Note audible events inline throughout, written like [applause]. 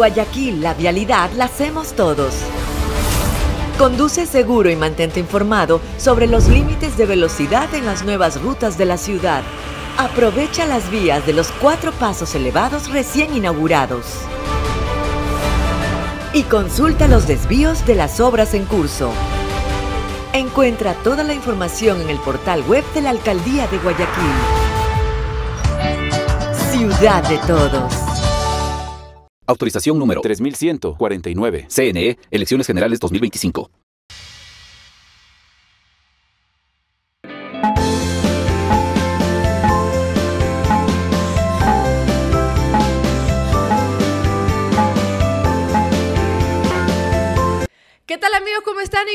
Guayaquil, la vialidad la hacemos todos. Conduce seguro y mantente informado sobre los límites de velocidad en las nuevas rutas de la ciudad. Aprovecha las vías de los cuatro pasos elevados recién inaugurados. Y consulta los desvíos de las obras en curso. Encuentra toda la información en el portal web de la Alcaldía de Guayaquil. Ciudad de Todos. Autorización número 3149. CNE, e, Elecciones Generales 2025.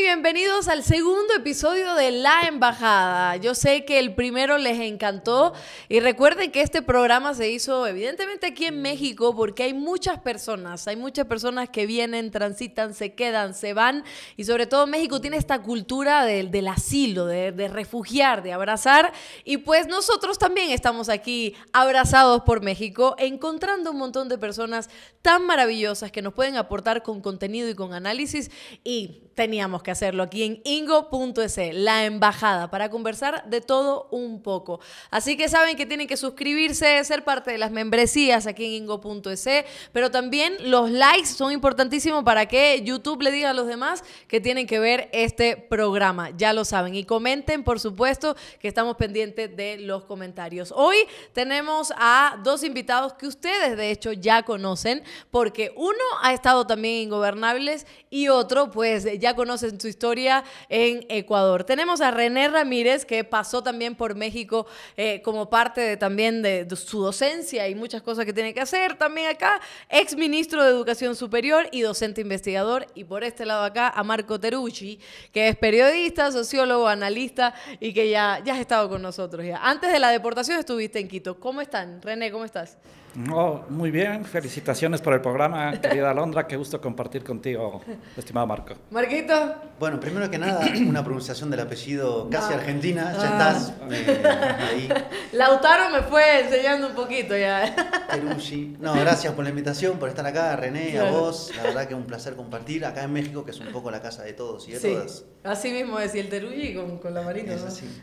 bienvenidos al segundo episodio de La Embajada. Yo sé que el primero les encantó y recuerden que este programa se hizo evidentemente aquí en México porque hay muchas personas, hay muchas personas que vienen, transitan, se quedan, se van y sobre todo México tiene esta cultura del asilo, de, de refugiar, de abrazar y pues nosotros también estamos aquí abrazados por México encontrando un montón de personas tan maravillosas que nos pueden aportar con contenido y con análisis y teníamos que hacerlo aquí en ingo.es, e, la embajada, para conversar de todo un poco. Así que saben que tienen que suscribirse, ser parte de las membresías aquí en ingo.es, e, pero también los likes son importantísimos para que YouTube le diga a los demás que tienen que ver este programa, ya lo saben. Y comenten, por supuesto, que estamos pendientes de los comentarios. Hoy tenemos a dos invitados que ustedes, de hecho, ya conocen, porque uno ha estado también en Ingobernables y otro, pues, ya conocen su historia en Ecuador. Tenemos a René Ramírez, que pasó también por México eh, como parte de, también de, su docencia y muchas cosas que tiene que hacer también acá, ex ministro de Educación Superior y docente investigador. Y por este lado acá a Marco Terucci, que es periodista, sociólogo, analista y que ya, ya has estado con nosotros. Ya. Antes de la deportación estuviste en Quito. ¿Cómo están? René, ¿cómo estás? muy bien. Felicitaciones por el programa, querida Alondra. Qué gusto compartir contigo, estimado Marco. Marquito. Bueno, primero que nada, una pronunciación del apellido casi ah. argentina. Ya ah. estás eh, Lautaro me fue enseñando un poquito ya. No, gracias por la invitación, por estar acá, René, a vos. La verdad que es un placer compartir acá en México, que es un poco la casa de todos y de todas. Así mismo es, y el Terucci con, la marita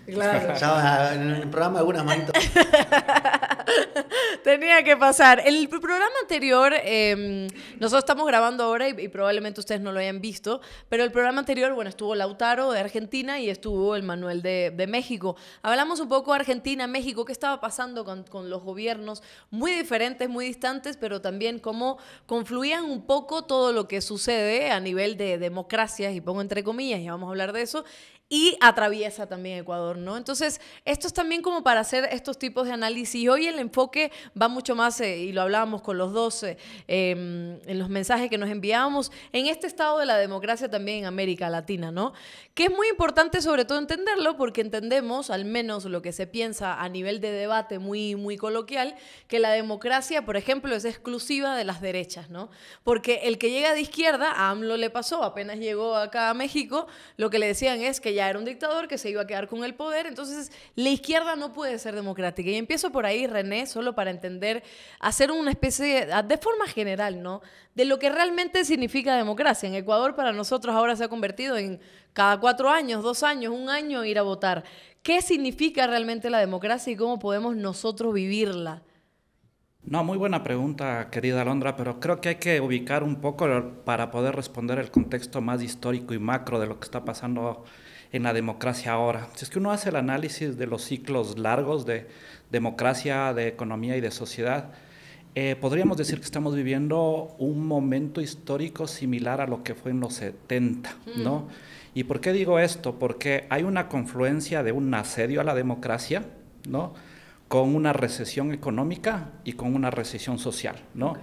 Claro. en el programa algunas maritos. [laughs] Tenía que pasar. El programa anterior, em, nosotros estamos grabando ahora y, probablemente ustedes no lo hayan visto, pero el programa anterior, bueno, estuvo Lautaro de Argentina y estuvo el Manuel de, de México. Hablamos un poco de Argentina, México, qué estaba pasando con, con, los gobiernos muy diferentes, muy distantes, pero también cómo confluían un poco todo lo que sucede a nivel de democracias, y pongo entre comillas, y vamos a hablar de eso, y atraviesa también Ecuador, ¿no? Entonces, esto es también como para hacer estos tipos de análisis. Y hoy el enfoque va mucho más, eh, y lo hablábamos con los dos eh, em, en los mensajes que nos enviábamos, en este estado de la democracia también en América Latina, ¿no? Que es muy importante sobre todo entenderlo porque entendemos, al menos lo que se piensa a nivel de debate muy, muy coloquial, que la democracia, por ejemplo, es exclusiva de las derechas, ¿no? Porque el que llega de izquierda, a AMLO le pasó, apenas llegó acá a México, lo que le decían es que ya era un dictador que se iba a quedar con el poder. Entonces, la izquierda no puede ser democrática. Y empiezo por ahí, René, solo para entender, hacer una especie, de, ah, de forma general, ¿no? De lo que realmente significa democracia. En Ecuador, para nosotros, ahora se ha convertido en cada cuatro años, dos años, un año ir a votar. ¿Qué significa realmente la democracia y cómo podemos nosotros vivirla? No, muy buena pregunta, querida Alondra, pero creo que hay que ubicar un poco para poder responder el contexto más histórico y macro de lo que está pasando en la democracia ahora. Si es que uno hace el análisis de los ciclos largos de democracia, de economía y de sociedad, eh, podríamos decir que estamos viviendo un momento histórico similar a lo que fue en los 70, ¿no? Mm. ¿Y por qué digo esto? Porque hay una confluencia de un asedio a la democracia, ¿no? Con una recesión económica y con una recesión social, ¿no?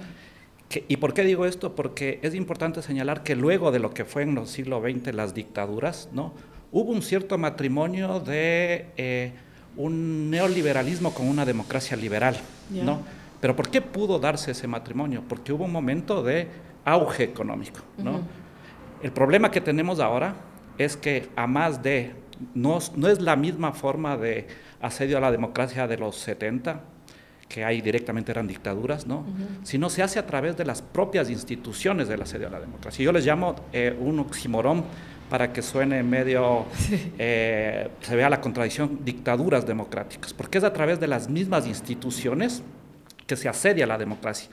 ¿Y por qué digo esto? Porque es importante señalar que luego de lo que fue en los siglos XX las dictaduras, ¿no? hubo un cierto matrimonio de eh, un neoliberalismo con una democracia liberal, ¿no? Pero ¿por qué pudo darse ese matrimonio? Porque hubo un momento de auge económico, ¿no? El problema que tenemos ahora es que a más de, no, no es la misma forma de asedio a la democracia de los 70, que ahí directamente eran dictaduras, ¿no? Sino se hace a través de las propias instituciones del asedio a la democracia. Yo les llamo eh, un oximorón para que suene medio, [laughs] eh, se vea la contradicción, dictaduras democráticas, porque es a través de las mismas instituciones que se asedia la democracia.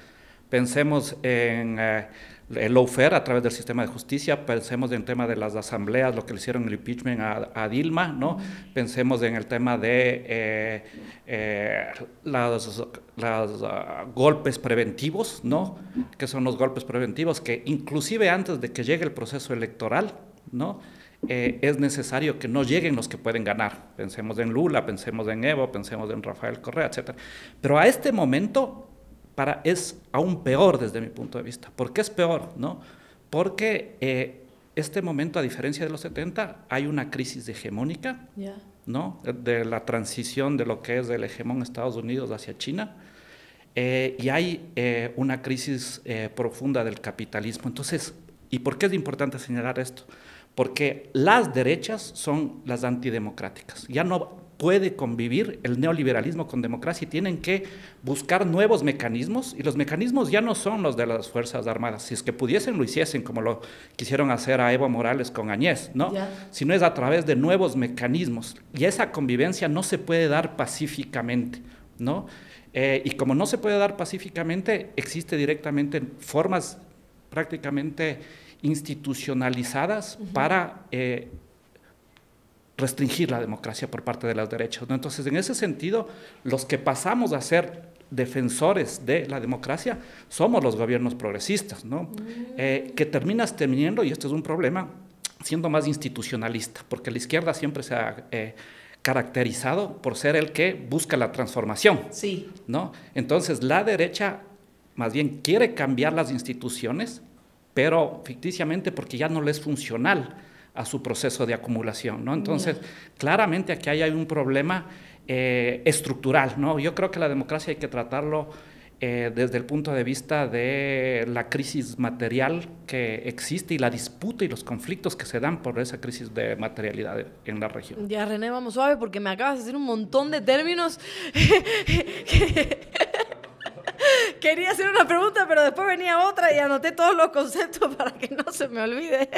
Pensemos en eh, el lawfare a través del sistema de justicia, pensemos en el tema de las asambleas, lo que le hicieron el impeachment a, Dilma, ¿no? pensemos en el tema de eh, los, ah, golpes preventivos, ¿no? que son los golpes preventivos que inclusive antes de que llegue el proceso electoral, ¿no? Eh, es necesario que no lleguen los que pueden ganar. Pensemos en Lula, pensemos en Evo, pensemos en Rafael Correa, etc. Pero a este momento para, es aún peor desde mi punto de vista. ¿Por qué es peor? ¿no? Porque eh, este momento, a diferencia de los 70, hay una crisis hegemónica, ¿no? de la transición de lo que es el hegemón Estados Unidos hacia China. Eh, y hay una crisis profunda del capitalismo. Entonces, ¿y por qué es importante señalar esto? porque las derechas son las antidemocráticas. Ya no puede convivir el neoliberalismo con democracia y tienen que buscar nuevos mecanismos y los mecanismos ya no son los de las Fuerzas Armadas. Si es que pudiesen, lo hiciesen como lo quisieron hacer a Evo Morales con Añez, ¿no? Sino es a través de nuevos mecanismos y esa convivencia no se puede dar pacíficamente, ¿no? Eh, y como no se puede dar pacíficamente, existe directamente formas prácticamente institucionalizadas para eh, restringir la democracia por parte de las derechas. Entonces, en ese sentido, los que pasamos a ser defensores de la democracia somos los gobiernos progresistas, mm. eh, que terminas teniendo, y esto es un problema, siendo más institucionalista, porque la izquierda siempre se ha eh, caracterizado por ser el que busca la transformación. ¿no? Entonces, la derecha más bien quiere cambiar las instituciones pero ficticiamente porque ya no le es funcional a su proceso de acumulación. ¿no? Entonces, claramente aquí hay un problema eh, estructural. ¿no? Yo creo que la democracia hay que tratarlo eh, desde el punto de vista de la crisis material que existe y la disputa y los conflictos que se dan por esa crisis de materialidad en la región. Ya, René, vamos suave porque me acabas de decir un montón de términos. [laughs] Quería hacer una pregunta, pero después venía otra y anoté todos los conceptos [laughs] para que no se me olvide.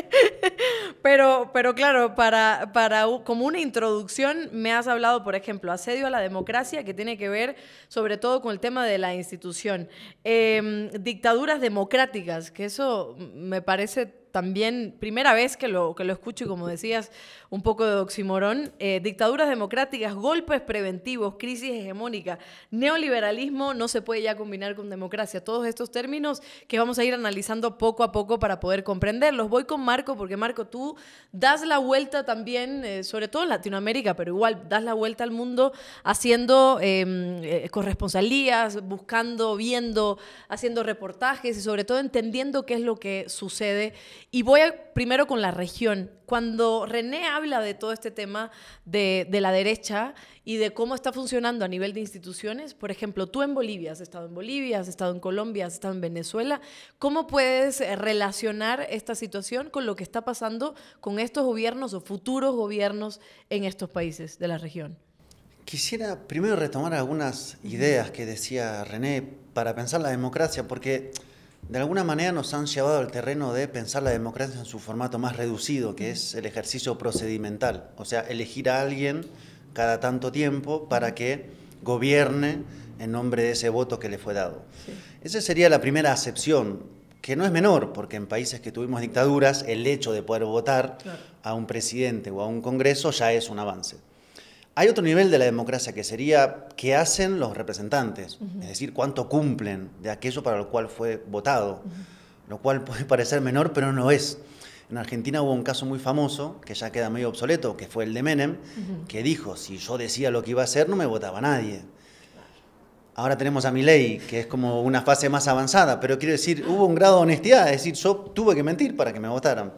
Pero, pero claro, para, para, como una introducción me has hablado, por ejemplo, asedio a la democracia, que tiene que ver sobre todo con el tema de la institución. Em, dictaduras democráticas, que eso me parece también, primera vez que lo, que lo escucho y como decías, un poco de oximorón, eh, dictaduras democráticas, golpes preventivos, crisis hegemónica, neoliberalismo no se puede ya combinar con democracia. Todos estos términos que vamos a ir analizando poco a poco para poder comprenderlos. Voy con Marco porque Marco, tú das la vuelta también, eh, sobre todo en Latinoamérica, pero igual das la vuelta al mundo haciendo em, eh, corresponsalías, buscando, viendo, haciendo reportajes y sobre todo entendiendo qué es lo que sucede y voy primero con la región. Cuando René habla de todo este tema de, de, la derecha y de cómo está funcionando a nivel de instituciones, por ejemplo, tú en Bolivia, has estado en Bolivia, has estado en Colombia, has estado en Venezuela, ¿cómo puedes eh, relacionar esta situación con lo que está pasando con estos gobiernos o futuros gobiernos en estos países de la región? Quisiera primero retomar algunas ideas que decía René para pensar la democracia, porque de alguna manera nos han llevado al terreno de pensar la democracia en su formato más reducido, que es el ejercicio procedimental, o sea, elegir a alguien cada tanto tiempo para que gobierne en nombre de ese voto que le fue dado. Esa sería la primera acepción, que no es menor, porque en países que tuvimos dictaduras, el hecho de poder votar a un presidente o a un congreso ya es un avance. Hay otro nivel de la democracia que sería qué hacen los representantes, es decir, cuánto cumplen de aquello para lo cual fue votado, lo cual puede [laughs] parecer menor, pero no es. En Argentina hubo un caso muy famoso, que ya queda medio obsoleto, que fue el de Menem, que dijo, si yo decía lo que iba a hacer, no me votaba nadie. Ahora tenemos a mi ley, que es como una fase más avanzada, pero quiero decir, hubo un grado de honestidad, es decir, yo tuve que mentir para que me votaran.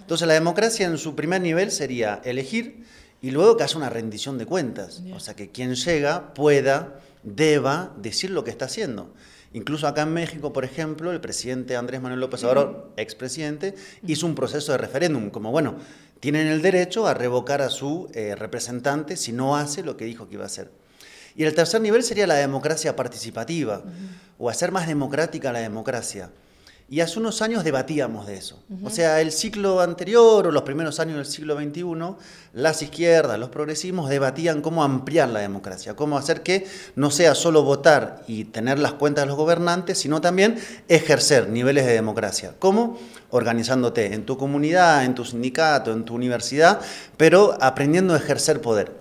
Entonces la democracia en su primer nivel sería elegir, y luego que hace una rendición de cuentas. O sea, que quien llega pueda, deba decir lo que está haciendo. Incluso acá en México, por ejemplo, el presidente Andrés Manuel López Obrador, expresidente, hizo un proceso de referéndum, como bueno, tienen el derecho a revocar a su eh, representante si no hace lo que dijo que iba a hacer. Y el tercer nivel sería la democracia participativa, o hacer más democrática la democracia. Y hace unos años debatíamos de eso. O sea, el ciclo anterior o los primeros años del siglo XXI, las izquierdas, los progresismos debatían cómo ampliar la democracia, cómo hacer que no sea solo votar y tener las cuentas de los gobernantes, sino también ejercer niveles de democracia. ¿Cómo? Organizándote en tu comunidad, en tu sindicato, en tu universidad, pero aprendiendo a ejercer poder.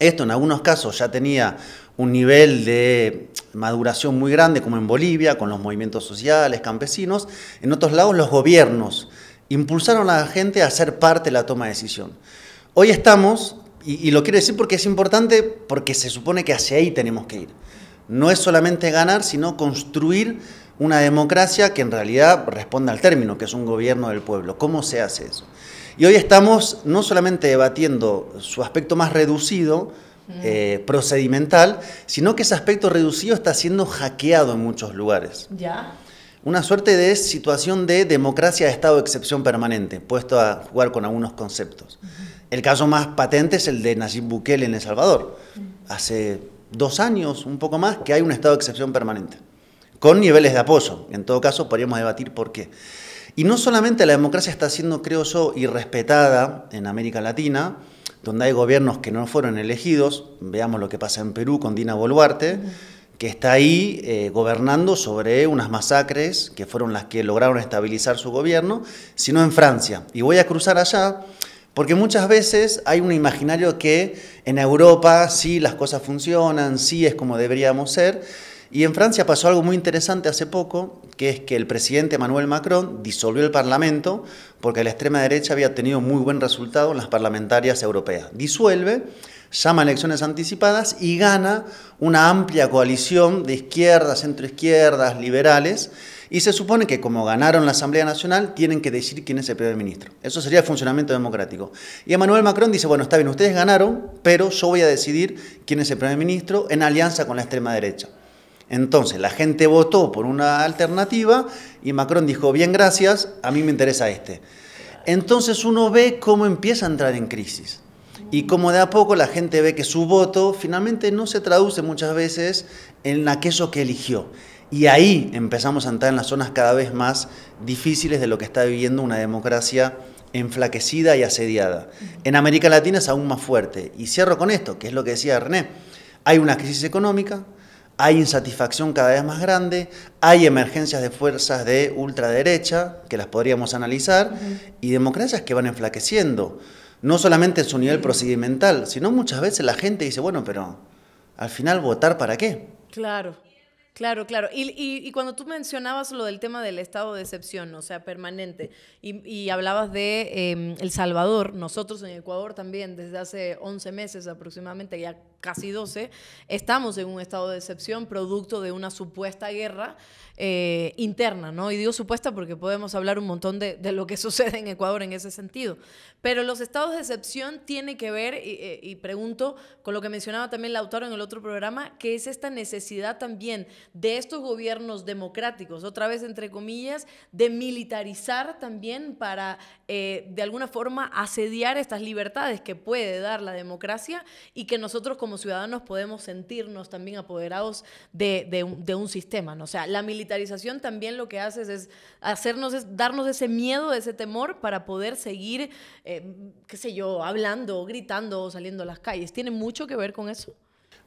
Esto en algunos casos ya tenía un nivel de maduración muy grande, como en Bolivia, con los movimientos sociales, campesinos, en otros lados los gobiernos impulsaron a la gente a ser parte de la toma de decisión. Hoy estamos, y, lo quiero decir porque es importante, porque se supone que hacia ahí tenemos que ir. No es solamente ganar, sino construir una democracia que en realidad responda al término, que es un gobierno del pueblo. ¿Cómo se hace eso? Y hoy estamos no solamente debatiendo su aspecto más reducido, eh, procedimental, sino que ese aspecto reducido está siendo hackeado en muchos lugares. Ya. Una suerte de situación de democracia de estado de excepción permanente, puesto a jugar con algunos conceptos. El caso más patente es el de Nayib Bukele en El Salvador. Hace dos años, un poco más, que hay un estado de excepción permanente, con niveles de apoyo. En todo caso, podríamos debatir por qué. Y no solamente la democracia está siendo, creo yo, irrespetada en América Latina, donde hay gobiernos que no fueron elegidos, veamos lo que pasa en Perú con Dina Boluarte, que está ahí eh, gobernando sobre unas masacres que fueron las que lograron estabilizar su gobierno, sino en Francia. Y voy a cruzar allá. Porque muchas veces hay un imaginario que en Europa sí las cosas funcionan, sí es como deberíamos ser, y en Francia pasó algo muy interesante hace poco, que es que el presidente Emmanuel Macron disolvió el Parlamento porque la extrema derecha había tenido muy buen resultado en las parlamentarias europeas. Disuelve, llama elecciones anticipadas y gana una amplia coalición de izquierdas, centroizquierdas, liberales, y se supone que como ganaron la Asamblea Nacional, tienen que decir quién es el primer ministro. Eso sería el funcionamiento democrático. Y Emmanuel Macron dice, bueno, está bien, ustedes ganaron, pero yo voy a decidir quién es el primer ministro en alianza con la extrema derecha. Entonces, la gente votó por una alternativa y Macron dijo, bien, gracias, a mí me interesa este. Entonces uno ve cómo empieza a entrar en crisis y cómo de a poco la gente ve que su voto finalmente no se traduce muchas veces en aquello que eligió. Y ahí empezamos a entrar en las zonas cada vez más difíciles de lo que está viviendo una democracia enflaquecida y asediada. En América Latina es aún más fuerte. Y cierro con esto, que es lo que decía René. Hay una crisis económica, hay insatisfacción cada vez más grande, hay emergencias de fuerzas de ultraderecha, que las podríamos analizar, y democracias que van enflaqueciendo, no solamente en su nivel procedimental, sino muchas veces la gente dice, bueno, pero al final votar para qué. Claro. Claro, claro. Y, cuando tú mencionabas lo del tema del estado de excepción, o sea, permanente, y, hablabas de em, El Salvador, nosotros en Ecuador también, desde hace 11 meses aproximadamente, ya casi 12, estamos en un estado de excepción producto de una supuesta guerra eh, interna, ¿no? Y digo supuesta porque podemos hablar un montón de, lo que [laughs] sucede en Ecuador en ese sentido. Pero los estados de excepción tiene que ver, eh, y, pregunto con lo que mencionaba también Lautaro en el otro programa, que es esta necesidad también de estos gobiernos democráticos, otra vez entre comillas, de militarizar también para eh, de alguna forma asediar estas libertades que puede dar la democracia y que nosotros como como ciudadanos podemos sentirnos también apoderados de, un, sistema. O sea, la militarización también lo que hace es hacernos, darnos ese miedo, ese temor para poder seguir, eh, qué sé yo, hablando, gritando o saliendo a las calles. ¿Tiene mucho que ver con eso?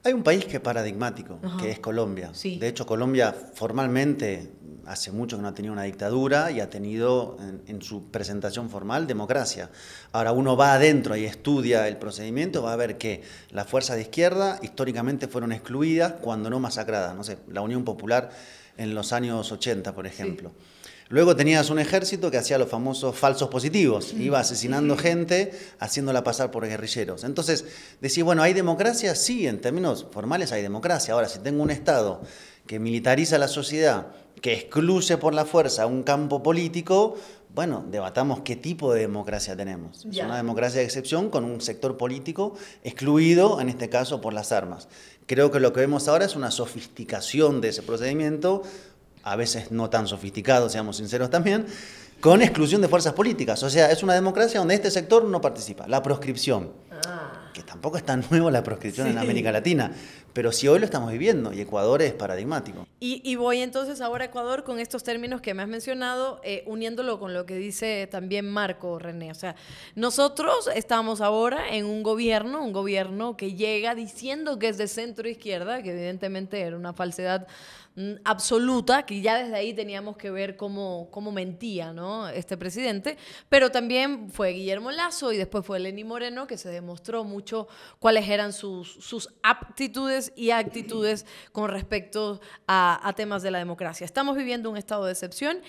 Hay un país que es paradigmático, que es Colombia. De hecho, Colombia formalmente hace mucho que no ha tenido una dictadura y ha tenido en, su presentación formal democracia. Ahora uno va adentro y estudia el procedimiento, va a ver que las fuerzas de izquierda históricamente fueron excluidas cuando no masacradas. No sé, la Unión Popular en los años 80, por ejemplo. Luego tenías un ejército que hacía los famosos falsos positivos, iba asesinando gente, haciéndola pasar por guerrilleros. Entonces, decís, bueno, ¿hay democracia? Sí, en términos formales hay democracia. Ahora, si tengo un Estado que militariza la sociedad, que excluye por la fuerza un campo político, bueno, debatamos qué tipo de democracia tenemos. Es una democracia de excepción con un sector político excluido, en este caso, por las armas. Creo que lo que vemos ahora es una sofisticación de ese procedimiento a veces no tan sofisticado seamos sinceros también, con exclusión de fuerzas políticas. O sea, es una democracia donde este sector no participa. La proscripción, ah. que tampoco es tan [laughs] nuevo la proscripción en América Latina, pero sí hoy lo estamos viviendo y Ecuador es paradigmático. Y, voy entonces ahora a Ecuador con estos términos que me has mencionado, eh, uniéndolo con lo que dice también Marco René. O sea, nosotros estamos ahora en un gobierno, un gobierno que llega diciendo que es de centro izquierda, que evidentemente era una falsedad Mm, absoluta, que ya desde ahí teníamos que ver cómo, mentía ¿no? este presidente, pero también fue Guillermo Lazo y después fue Lenín Moreno, que se demostró mucho cuáles eran sus, aptitudes y actitudes con respecto a, a temas de la democracia. Estamos viviendo un estado de excepción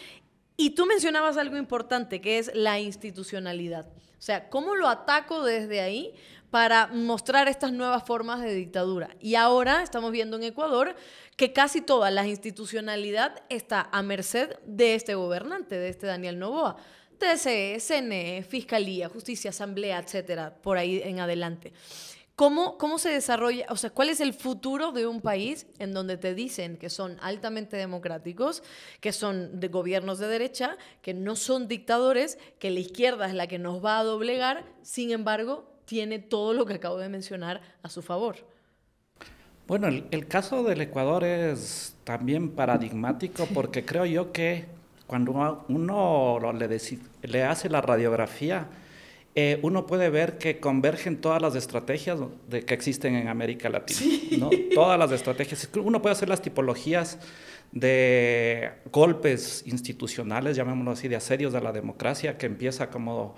y tú mencionabas algo importante, que es la institucionalidad. O sea, ¿cómo lo ataco desde ahí? para mostrar estas nuevas formas de dictadura. Y ahora estamos viendo en Ecuador que casi toda la institucionalidad está a merced de este gobernante, de este Daniel Novoa. TSE, CNE, Fiscalía, Justicia, Asamblea, etcétera, por ahí en adelante. ¿Cómo, ¿Cómo se desarrolla, o sea, cuál es el futuro de un país en donde te dicen que son altamente democráticos, que son de gobiernos de derecha, que no son dictadores, que la izquierda es la que nos va a doblegar, sin embargo, tiene todo lo que acabo de mencionar a su favor. Bueno, el, caso del Ecuador es también paradigmático porque creo yo que cuando uno le, hace la radiografía, eh, uno puede ver que convergen todas las estrategias de, que existen en América Latina. Todas las estrategias. Uno puede hacer las tipologías de golpes institucionales, llamémoslo así, de asedios a la democracia, que empieza como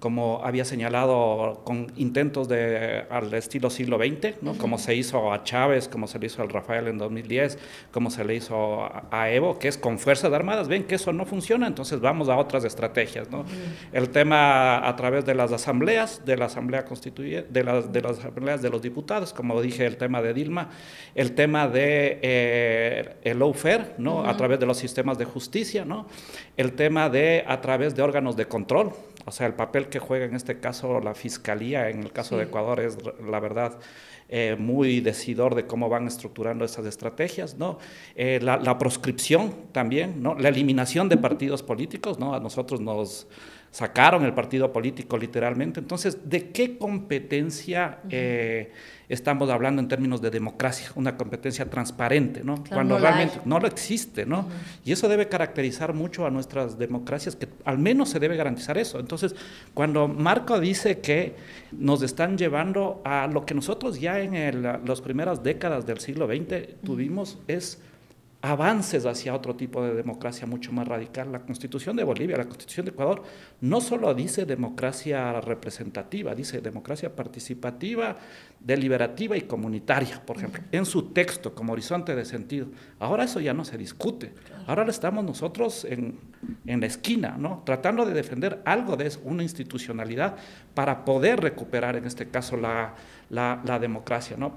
como había señalado, con intentos de, al estilo siglo XX, como se hizo a Chávez, como se le hizo al Rafael en 2010, como se le hizo a, Evo, que es con fuerzas armadas, ven que eso no funciona, entonces vamos a otras estrategias. El tema a través de las asambleas, de la asamblea constituyente, de las, de las asambleas de los diputados, como dije, el tema de Dilma, el tema de eh, el lawfare, ¿no? a través de los sistemas de justicia, el tema de a través de órganos de control, o sea, el papel que juega en este caso la Fiscalía, en el caso de Ecuador, es la verdad eh, muy decidor de cómo van estructurando esas estrategias, ¿no? Eh, la, la, proscripción también, ¿no? La eliminación de partidos políticos, ¿no? A nosotros nos sacaron el partido político literalmente. Entonces, ¿de qué competencia eh, estamos hablando en términos de democracia? Una competencia transparente, ¿no? Cuando realmente no lo existe, ¿no? Y eso debe caracterizar mucho a nuestras democracias, que al menos se debe garantizar eso. Entonces, cuando Marco dice que nos están llevando a lo que nosotros ya en las primeras décadas del siglo XX tuvimos, es avances hacia otro tipo de democracia mucho más radical. La constitución de Bolivia, la constitución de Ecuador, no solo dice democracia representativa, dice democracia participativa, deliberativa y comunitaria, por ejemplo, en su texto como horizonte de sentido. Ahora eso ya no se discute, ahora estamos nosotros en, la esquina, ¿no? tratando de defender algo de una institucionalidad para poder recuperar en este caso la, democracia. ¿no?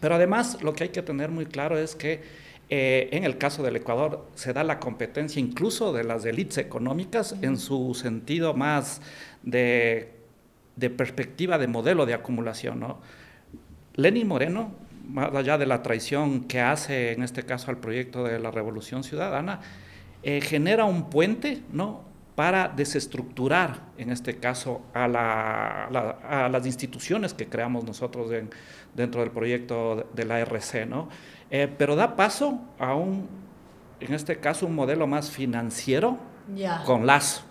Pero además lo que hay que tener muy claro es que eh, en el caso del Ecuador se da la competencia incluso de las élites económicas en su sentido más de, perspectiva de modelo de acumulación. ¿no? Lenin Moreno, más allá de la traición que hace en este caso al proyecto de la Revolución Ciudadana, eh, genera un puente ¿no? para desestructurar, en este caso, a, las instituciones que creamos nosotros dentro del proyecto de, la RC. ¿no? Eh, pero da paso a un, en este caso, un modelo más financiero con lazo.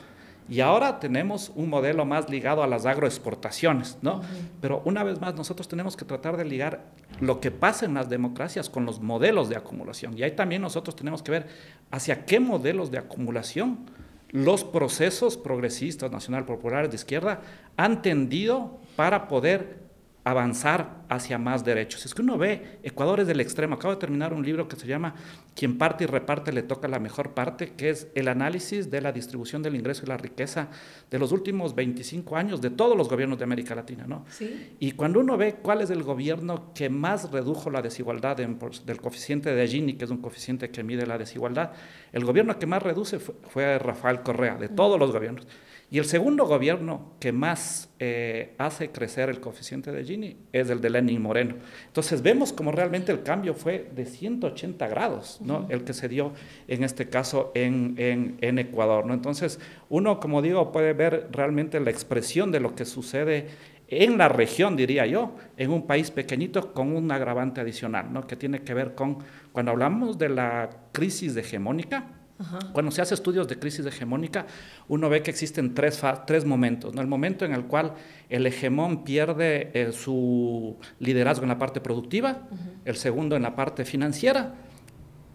Y ahora tenemos un modelo más ligado a las agroexportaciones, ¿no? Pero una vez más, nosotros tenemos que tratar de ligar lo que pasa en las democracias con los modelos de acumulación. Y ahí también nosotros tenemos que ver hacia qué modelos de acumulación los procesos progresistas, nacional populares de izquierda, han tendido para poder avanzar hacia más derechos. Es que uno ve, Ecuador es del extremo. Acabo de terminar un libro que se llama Quien parte y reparte le toca la mejor parte, que es el análisis de la distribución del ingreso y la riqueza de los últimos 25 años de todos los gobiernos de América Latina. ¿no? ¿Sí? Y cuando uno ve cuál es el gobierno que más redujo la desigualdad del coeficiente de Gini, que es un coeficiente que mide la desigualdad, el gobierno que más reduce fue Rafael Correa, de todos los gobiernos. Y el segundo gobierno que más eh, hace crecer el coeficiente de Gini es el de Lenin Moreno. Entonces vemos como realmente el cambio fue de 180 grados, ¿no? El que se dio en este caso en, Ecuador, ¿no? Entonces uno, como digo, puede ver realmente la expresión de lo que sucede en la región, diría yo, en un país pequeñito con un agravante adicional, ¿no? Que tiene que ver con, cuando hablamos de la crisis hegemónica, cuando se hace estudios de crisis hegemónica, uno ve que existen tres, tres momentos. El momento en el cual el hegemón pierde eh, su liderazgo en la parte productiva, el segundo en la parte financiera,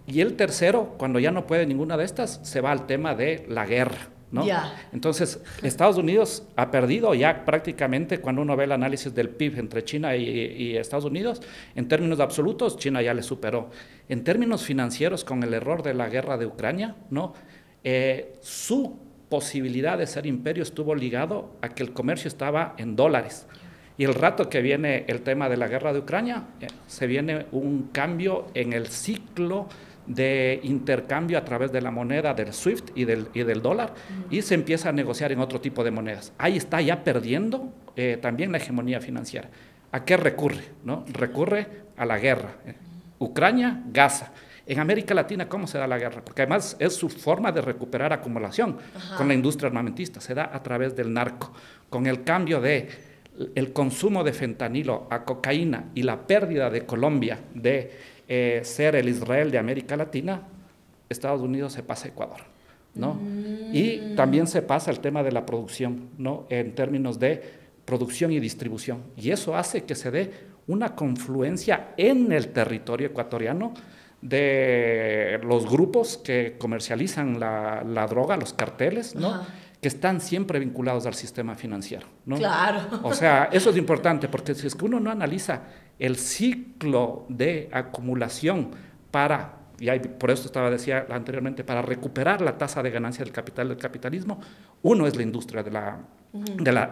y el tercero, cuando ya no puede ninguna de estas, se va al tema de la guerra. Entonces, Estados Unidos ha perdido ya prácticamente, cuando uno ve el análisis del PIB entre China y, Estados Unidos, en términos absolutos, China ya le superó. En términos financieros, con el error de la guerra de Ucrania, ¿no? Eh, su posibilidad de ser imperio estuvo ligado a que el comercio estaba en dólares. Y el rato que viene el tema de la guerra de Ucrania, eh, se viene un cambio en el ciclo de intercambio a través de la moneda del SWIFT y del, del dólar y se empieza a negociar en otro tipo de monedas. Ahí está ya perdiendo eh, también la hegemonía financiera. ¿A qué recurre? No? Recurre a la guerra. Eh. Ucrania, Gaza. En América Latina, ¿cómo se da la guerra? Porque además es su forma de recuperar acumulación con la industria armamentista. Se da a través del narco, con el cambio de el consumo de fentanilo a cocaína y la pérdida de Colombia de eh, ser el Israel de América Latina, Estados Unidos se pasa a Ecuador. ¿no? Y mm. también se pasa el tema de la producción, ¿no? en términos de producción y distribución. Y eso hace que se dé una confluencia en el territorio ecuatoriano de los grupos que comercializan la, droga, los carteles, ¿no? que están siempre vinculados al sistema financiero. ¿no? Claro. O sea, eso es importante, porque si es que uno no analiza el ciclo de acumulación para, y por eso estaba decía anteriormente, para recuperar la tasa de ganancia del capital del capitalismo, uno es la industria de la,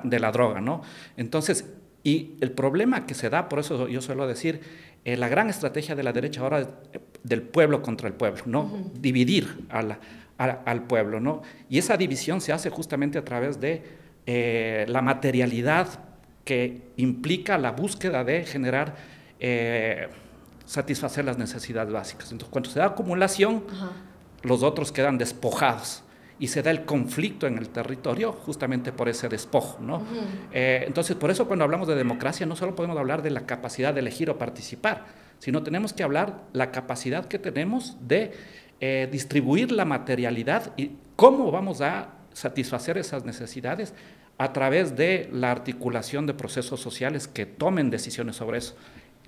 de la, droga, ¿no? Entonces, y el problema que se da, por eso yo suelo decir, eh, la gran estrategia de la derecha ahora es eh, del pueblo contra el pueblo, ¿no? Dividir al pueblo, ¿no? Y esa división se hace justamente a través de eh, la materialidad que implica la búsqueda de generar, eh, satisfacer las necesidades básicas. Entonces, cuando se da acumulación, los otros quedan despojados y se da el conflicto en el territorio justamente por ese despojo. Eh, entonces, por eso cuando hablamos de democracia no solo podemos hablar de la capacidad de elegir o participar, sino tenemos que hablar la capacidad que tenemos de eh, distribuir la materialidad y cómo vamos a satisfacer esas necesidades a través de la articulación de procesos sociales que tomen decisiones sobre eso.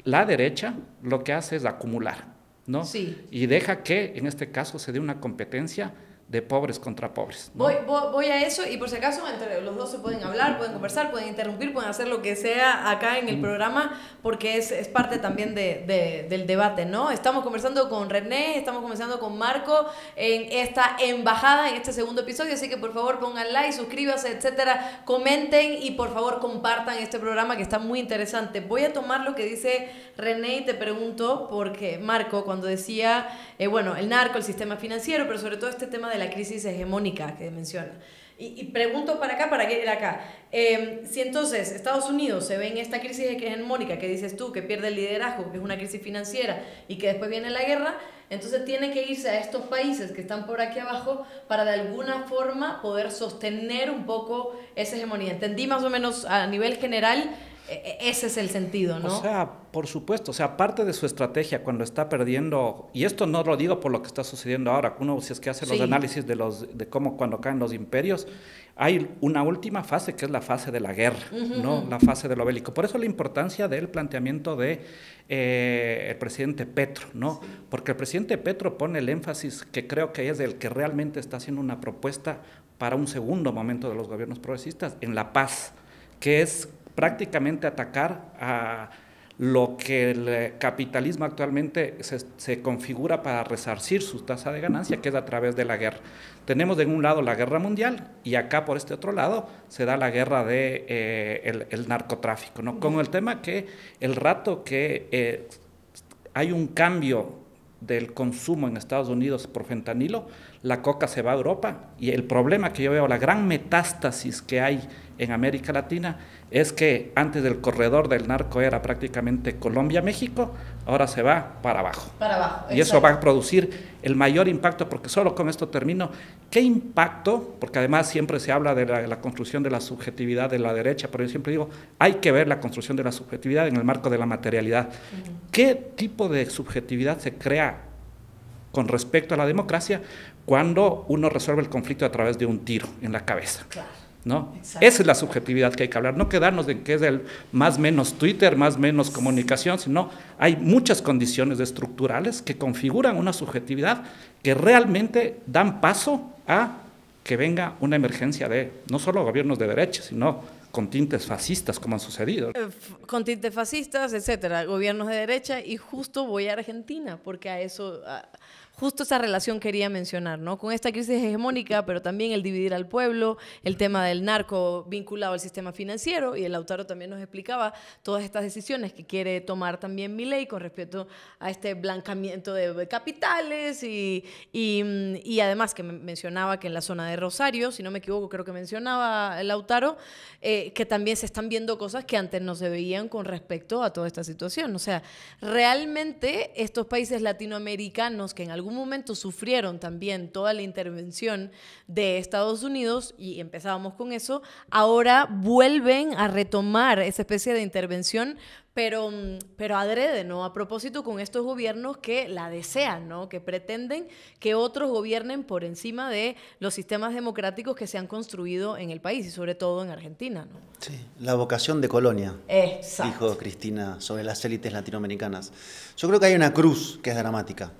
La derecha lo que hace es acumular, ¿no? Sí. Y deja que, en este caso, se dé una competencia de pobres contra pobres. Voy, voy, a eso y por si acaso entre los dos se pueden hablar, pueden conversar, pueden interrumpir, pueden hacer lo que sea acá en el mm. programa porque es, es parte también de, del debate, ¿no? Estamos conversando con René, estamos conversando con Marco en esta embajada, en este segundo episodio, así que por favor pongan like, suscríbase etcétera, comenten y por favor compartan este programa que está muy interesante. Voy a tomar lo que dice René y te pregunto porque Marco cuando decía, eh, bueno, el narco, el sistema financiero, pero sobre todo este tema de la crisis hegemónica que menciona. Y, pregunto para acá, para ir acá. Em, si entonces Estados Unidos se ve en esta crisis hegemónica que dices tú, que pierde el liderazgo, que es una crisis financiera y que después viene la guerra, entonces tiene que irse a estos países que están por aquí abajo para de alguna forma poder sostener un poco esa hegemonía. Entendí más o menos a nivel general e, e, ese es el sentido, ¿no? O sea, por supuesto, o sea, parte de su estrategia cuando está perdiendo, y esto no lo digo por lo que está sucediendo ahora, uno si es que hace los análisis de, los, de cómo cuando caen los imperios, hay una última fase que es la fase de la guerra, ¿no? La fase de lo bélico. Por eso la importancia del planteamiento de eh, el presidente Petro, ¿no? Porque el presidente Petro pone el énfasis que creo que es el que realmente está haciendo una propuesta para un segundo momento de los gobiernos progresistas en la paz, que es prácticamente atacar a lo que el capitalismo actualmente se, configura para resarcir su tasa de ganancia, que es a través de la guerra. Tenemos de un lado la guerra mundial y acá por este otro lado se da la guerra de eh, narcotráfico, con el tema que el rato que eh, hay un cambio del consumo en Estados Unidos por fentanilo, la coca se va a Europa. Y el problema que yo veo, la gran metástasis que hay en América Latina, es que antes del corredor del narco era prácticamente Colombia-México, ahora se va para abajo. Para abajo. Y eso va a producir el mayor impacto, porque solo con esto termino. ¿Qué impacto? Porque además siempre se habla de la, construcción de la subjetividad de la derecha, pero yo siempre digo, hay que ver la construcción de la subjetividad en el marco de la materialidad. ¿Qué tipo de subjetividad se crea con respecto a la democracia cuando uno resuelve el conflicto a través de un tiro en la cabeza. ¿no? Esa es la subjetividad que hay que hablar, no quedarnos en que es el más menos Twitter, más menos comunicación, sino hay muchas condiciones estructurales que configuran una subjetividad que realmente dan paso a que venga una emergencia de no solo gobiernos de derecha, sino con tintes fascistas, como han sucedido. Eh, con tintes fascistas, etcétera, gobiernos de derecha, y justo voy a Argentina, porque a eso, justo esa relación quería mencionar, ¿no? Con esta crisis hegemónica, pero también el dividir al pueblo, el tema del narco vinculado al sistema financiero, y el Lautaro también nos explicaba todas estas decisiones que quiere tomar también mi ley con respecto a este blancamiento de capitales y, mm, además que mencionaba que en la zona de Rosario, si no me equivoco, creo que mencionaba el Lautaro, eh, que también se están viendo cosas que antes no se veían con respecto a toda esta situación. O sea, realmente estos países latinoamericanos que en algún algún momento sufrieron también toda la intervención de Estados Unidos, y empezábamos con eso, ahora vuelven a retomar esa especie de intervención, pero, mm, pero adrede, ¿no? A propósito con estos gobiernos que la desean, ¿no? Que pretenden que otros gobiernen por encima de los sistemas democráticos que se han construido en el país y sobre todo en Argentina, Sí, la vocación de colonia, dijo Cristina sobre las élites latinoamericanas. Yo creo que hay una cruz que es dramática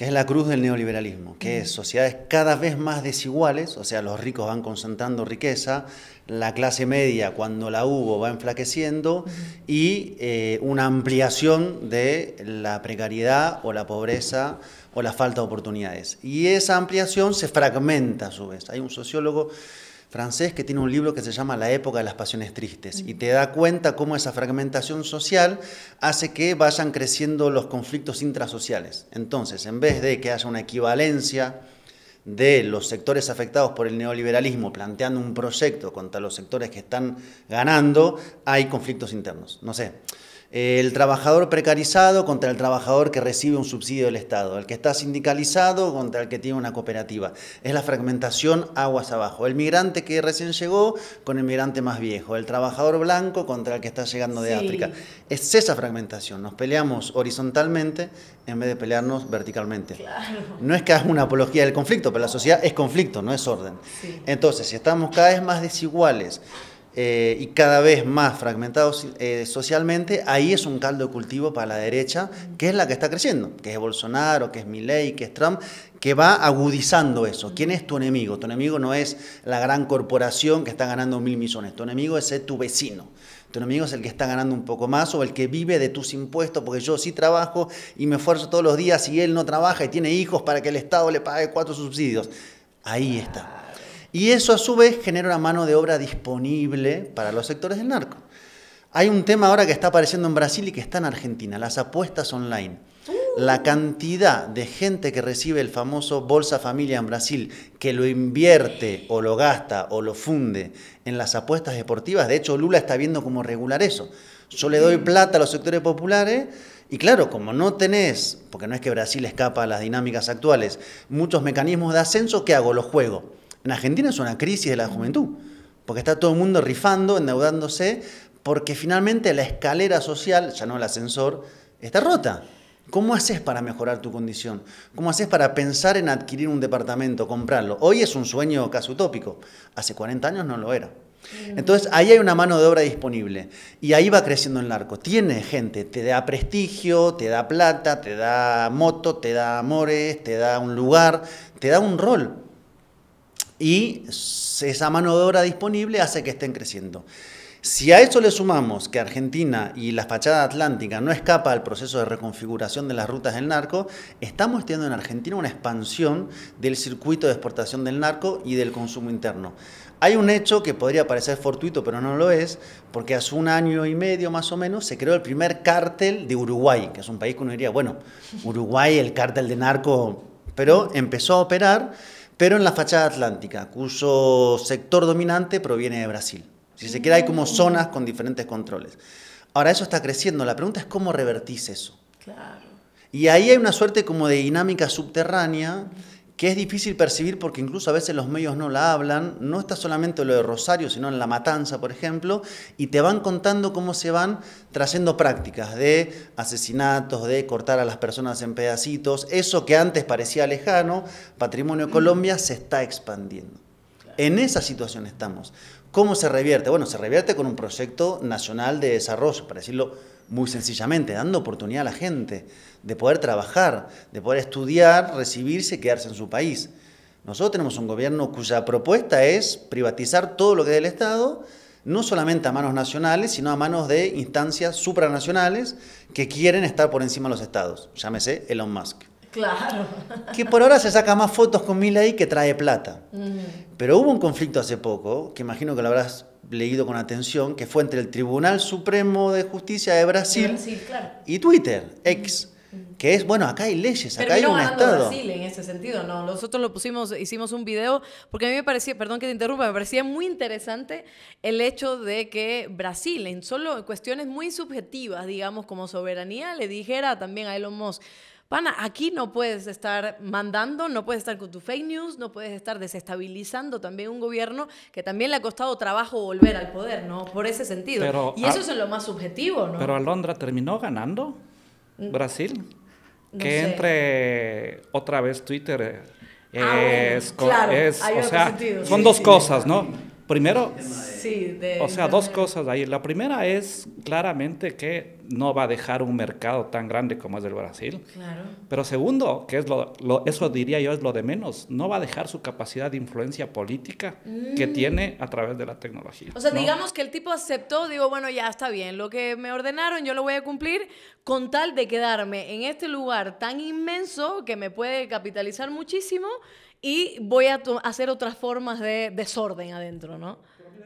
que es la cruz del neoliberalismo, que es mm. sociedades cada vez más desiguales, o sea, los ricos van concentrando riqueza, la clase media, cuando la hubo, va enflaqueciendo, y eh, una ampliación de la precariedad o la pobreza o la falta de oportunidades. Y esa ampliación se fragmenta a su vez. Hay un sociólogo francés que tiene un libro que se llama La época de las pasiones tristes y te da cuenta cómo esa fragmentación social hace que vayan creciendo los conflictos intrasociales. Entonces, en vez de que haya una equivalencia de los sectores afectados por el neoliberalismo planteando un proyecto contra los sectores que están ganando, hay conflictos internos. No sé, el trabajador precarizado contra el trabajador que recibe un subsidio del Estado, el que está sindicalizado contra el que tiene una cooperativa. Es la fragmentación aguas abajo. El migrante que recién llegó con el migrante más viejo, el trabajador blanco contra el que está llegando de África. Es esa fragmentación. Nos peleamos horizontalmente en vez de pelearnos verticalmente. No es que haga una apología del conflicto, pero la sociedad es conflicto, no es orden. Entonces, si estamos cada vez más desiguales, eh, y cada vez más fragmentados eh, socialmente, ahí es un caldo de cultivo para la derecha, que es la que está creciendo, que es Bolsonaro, que es Milley, que es Trump, que va agudizando eso. ¿Quién es tu enemigo? Tu enemigo no es la gran corporación que está ganando mil millones, tu enemigo es eh, tu vecino. Tu enemigo es el que está ganando un poco más o el que vive de tus impuestos, porque yo sí trabajo y me esfuerzo todos los días y él no trabaja y tiene hijos para que el Estado le pague cuatro subsidios. Ahí está. Y eso a su vez genera una mano de obra disponible para los sectores del narco. Hay un tema ahora que está apareciendo en Brasil y que está en Argentina, las apuestas online. Uh. La cantidad de gente que recibe el famoso Bolsa Familia en Brasil, que lo invierte o lo gasta o lo funde en las apuestas deportivas, de hecho Lula está viendo cómo regular eso. Yo le doy plata a los sectores populares y claro, como no tenés, porque no es que Brasil escapa a las dinámicas actuales, muchos mecanismos de ascenso, ¿qué hago? Los juego en Argentina es una crisis de la juventud, porque está todo el mundo rifando, endeudándose, porque finalmente la escalera social, ya no el ascensor, está rota. ¿Cómo haces para mejorar tu condición? ¿Cómo haces para pensar en adquirir un departamento, comprarlo? Hoy es un sueño casi utópico, hace 40 años no lo era. Mm. Entonces ahí hay una mano de obra disponible y ahí va creciendo el narco. Tiene gente, te da prestigio, te da plata, te da moto, te da amores, te da un lugar, te da un rol y esa mano de obra disponible hace que estén creciendo. Si a eso le sumamos que Argentina y la fachada atlántica no escapa al proceso de reconfiguración de las rutas del narco, estamos teniendo en Argentina una expansión del circuito de exportación del narco y del consumo interno. Hay un hecho que podría parecer fortuito, pero no lo es, porque hace un año y medio más o menos se creó el primer cártel de Uruguay, que es un país que uno diría, bueno, Uruguay, el cártel de narco, pero empezó a operar pero en la fachada atlántica, cuyo sector dominante proviene de Brasil. Si se quiere, hay como mm. zonas con diferentes controles. Ahora, eso está creciendo. La pregunta es cómo revertís eso. Claro. Y ahí hay una suerte como de dinámica subterránea que es difícil percibir porque incluso a veces los medios no la hablan, no está solamente lo de Rosario, sino en La Matanza, por ejemplo, y te van contando cómo se van trayendo prácticas de asesinatos, de cortar a las personas en pedacitos, eso que antes parecía lejano, Patrimonio mm. Colombia se está expandiendo. En esa situación estamos. ¿Cómo se revierte? Bueno, se revierte con un proyecto nacional de desarrollo, para decirlo muy sencillamente, dando oportunidad a la gente de poder trabajar, de poder estudiar, recibirse, quedarse en su país. Nosotros tenemos un gobierno cuya propuesta es privatizar todo lo que es del Estado, no solamente a manos nacionales, sino a manos de instancias supranacionales que quieren estar por encima de los estados. Llámese Elon Musk. Claro. Que por ahora se saca más fotos con ahí que trae plata. Pero hubo un conflicto hace poco, que imagino que lo habrás leído con atención, que fue entre el Tribunal Supremo de Justicia de Brasil, y Twitter, ex que es, bueno, acá hay leyes, acá hay un Estado. Brasil en ese sentido, ¿no? Nosotros lo pusimos, hicimos un video, porque a mí me parecía, perdón que te interrumpa, me parecía muy interesante el hecho de que Brasil, en solo cuestiones muy subjetivas, digamos, como soberanía, le dijera también a Elon Musk, Pana, aquí no puedes estar mandando, no puedes estar con tu fake news, no puedes estar desestabilizando también un gobierno que también le ha costado trabajo volver al poder, ¿no? Por ese sentido. y eso es lo más subjetivo, ¿no? Pero Alondra terminó ganando. Mm. Brasil. que entre otra vez Twitter. Eh, ah, es, o sea, son dos cosas, ¿no? Primero, o sea, dos cosas ahí. La primera es claramente que no va a dejar un mercado tan grande como es el Brasil. Claro. Pero segundo, que es lo, eso diría yo es lo de menos, no va a dejar su capacidad de influencia política que mm. tiene a través de la tecnología. O sea, digamos que el tipo aceptó, digo, bueno, ya está bien, lo que me ordenaron yo lo voy a cumplir con tal de quedarme en este lugar tan inmenso que me puede capitalizar muchísimo y voy a hacer otras formas de desorden adentro, ¿no?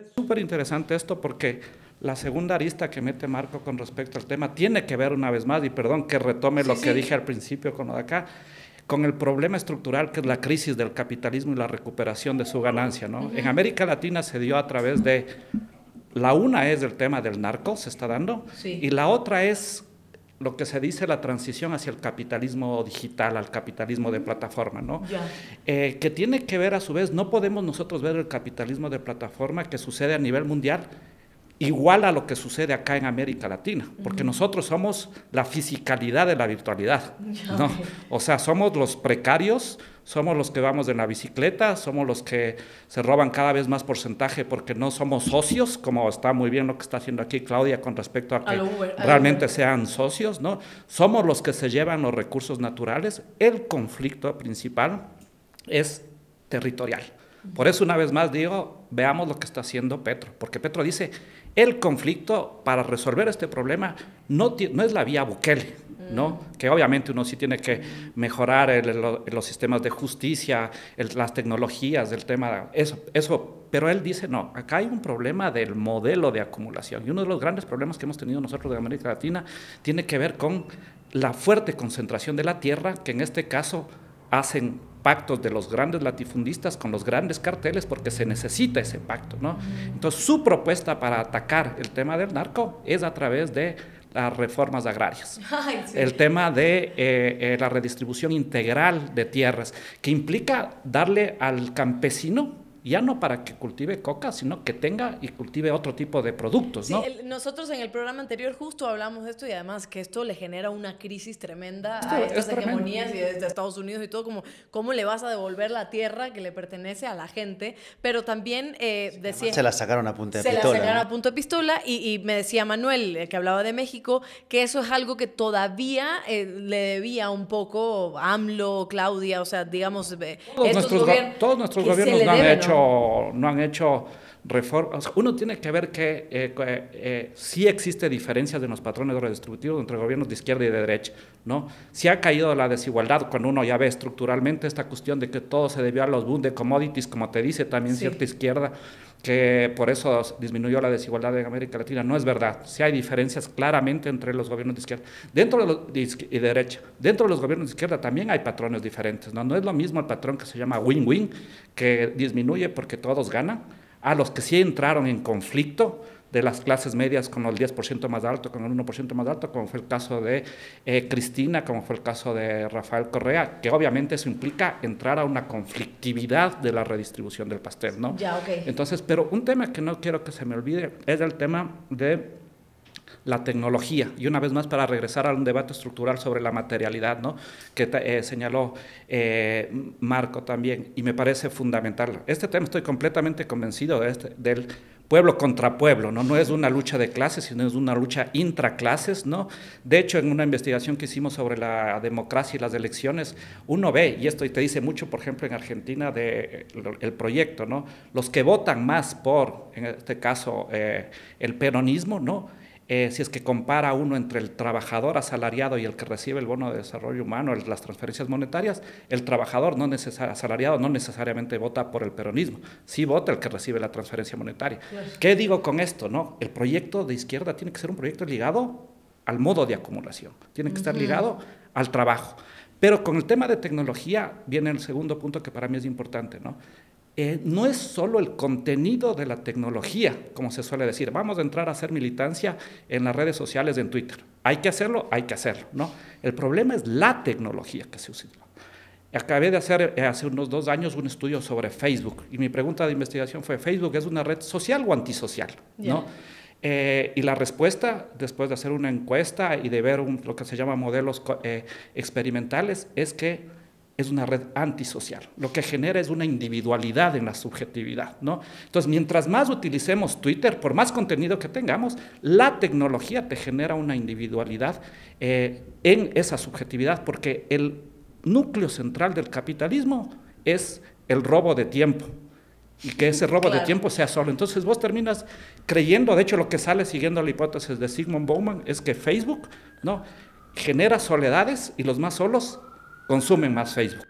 Es súper interesante esto porque la segunda arista que mete Marco con respecto al tema tiene que ver una vez más, y perdón que retome lo que dije al principio con lo de acá, con el problema estructural que es la crisis del capitalismo y la recuperación de su ganancia. ¿no? En América Latina se dio a través de, la una es el tema del narco, se está dando, y la otra es lo que se dice la transición hacia el capitalismo digital, al capitalismo de plataforma, ¿no? Eh, que tiene que ver a su vez, no podemos nosotros ver el capitalismo de plataforma que sucede a nivel mundial igual a lo que sucede acá en América Latina, porque nosotros somos la fisicalidad de la virtualidad, ¿no? O sea, somos los precarios, somos los que vamos en la bicicleta, somos los que se roban cada vez más porcentaje porque no somos socios, como está muy bien lo que está haciendo aquí Claudia con respecto a que realmente sean socios, ¿no? Somos los que se llevan los recursos naturales. El conflicto principal es territorial. Por eso una vez más digo, veamos lo que está haciendo Petro, porque Petro dice, el conflicto para resolver este problema no, no es la vía Bukele, ¿no? Mm. Que obviamente uno sí tiene que mejorar los sistemas de justicia, las tecnologías, el tema, eso, eso. Pero él dice, no, acá hay un problema del modelo de acumulación. Y uno de los grandes problemas que hemos tenido nosotros de América Latina tiene que ver con la fuerte concentración de la tierra, que en este caso hacen pactos de los grandes latifundistas con los grandes carteles porque se necesita ese pacto. ¿no? Entonces su propuesta para atacar el tema del narco es a través de las reformas agrarias, [laughs] el tema de eh, eh, la redistribución integral de tierras, que implica darle al campesino ya no para que cultive coca, sino que tenga y cultive otro tipo de productos. ¿no? nosotros en el programa anterior justo hablamos de esto y además que esto le genera una crisis tremenda a estas hegemonías y desde Estados Unidos y todo, como cómo le vas a devolver la tierra que le pertenece a la gente, pero también eh, decía... Se la sacaron a punto de pistola. Se la sacaron a punto de pistola y, me decía Manuel, que hablaba de México, que eso es algo que todavía eh, le debía un poco AMLO, Claudia, o sea, digamos... Eh, todos, nuestros gobiernos, todos han hecho no han hecho uno tiene que ver que si eh, eh, eh, sí existe diferencias en los patrones redistributivos entre gobiernos de izquierda y de derecha, ¿no? Si ha caído la desigualdad cuando uno ya ve estructuralmente esta cuestión de que todo se debió a los boom de commodities, como te dice también cierta izquierda, que por eso disminuyó la desigualdad en América Latina, no es verdad. si hay diferencias claramente entre los gobiernos de izquierda dentro de, los, y derecha. Dentro de los gobiernos de izquierda también hay patrones diferentes, ¿no? No es lo mismo el patrón que se llama win-win, que disminuye porque todos ganan, a los que sí entraron en conflicto de las clases medias con el 10% más alto, con el 1% más alto, como fue el caso de eh, Cristina, como fue el caso de Rafael Correa, que obviamente eso implica entrar a una conflictividad de la redistribución del pastel, ¿no? Ya, Entonces, pero un tema que no quiero que se me olvide es el tema de la tecnología. Y una vez más, para regresar a un debate estructural sobre la materialidad, ¿no? que eh, señaló eh, Marco también, y me parece fundamental. Este tema estoy completamente convencido este, del pueblo contra pueblo, ¿no? no es una lucha de clases, sino es una lucha intraclases. ¿no? De hecho, en una investigación que hicimos sobre la democracia y las elecciones, uno ve, y esto te dice mucho, por ejemplo, en Argentina, del eh, el proyecto, ¿no? los que votan más por, en este caso, el peronismo, ¿no? Eh, si es que compara uno entre el trabajador asalariado y el que recibe el bono de desarrollo humano, las transferencias monetarias, el trabajador no asalariado no necesariamente vota por el peronismo, sí vota el que recibe la transferencia monetaria. ¿Qué digo con esto? No? El proyecto de izquierda tiene que ser un proyecto ligado al modo de acumulación, tiene que estar ligado al trabajo. Pero con el tema de tecnología viene el segundo punto que para mí es importante, ¿no? Eh, no es solo el contenido de la tecnología, como se suele decir, vamos a entrar a hacer militancia en las redes sociales, en Twitter. Hay que hacerlo, hay que hacerlo, ¿no? El problema es la tecnología que se usa. Acabé de hacer eh, hace unos dos años un estudio sobre Facebook y mi pregunta de investigación fue, ¿Facebook es una red social o antisocial? Eh, y la respuesta, después de hacer una encuesta y de ver lo que se llama modelos experimentales, es que es una red antisocial. Lo que genera es una individualidad en la subjetividad, ¿no? Entonces, mientras más utilicemos Twitter, por más contenido que tengamos, la tecnología te genera una individualidad eh, en esa subjetividad, porque el núcleo central del capitalismo es el robo de tiempo, y que ese robo de tiempo sea solo. Entonces vos terminas creyendo, de hecho lo que sale siguiendo la hipótesis de Sigmund Bowman es que Facebook no genera soledades y los más solos consumen más Facebook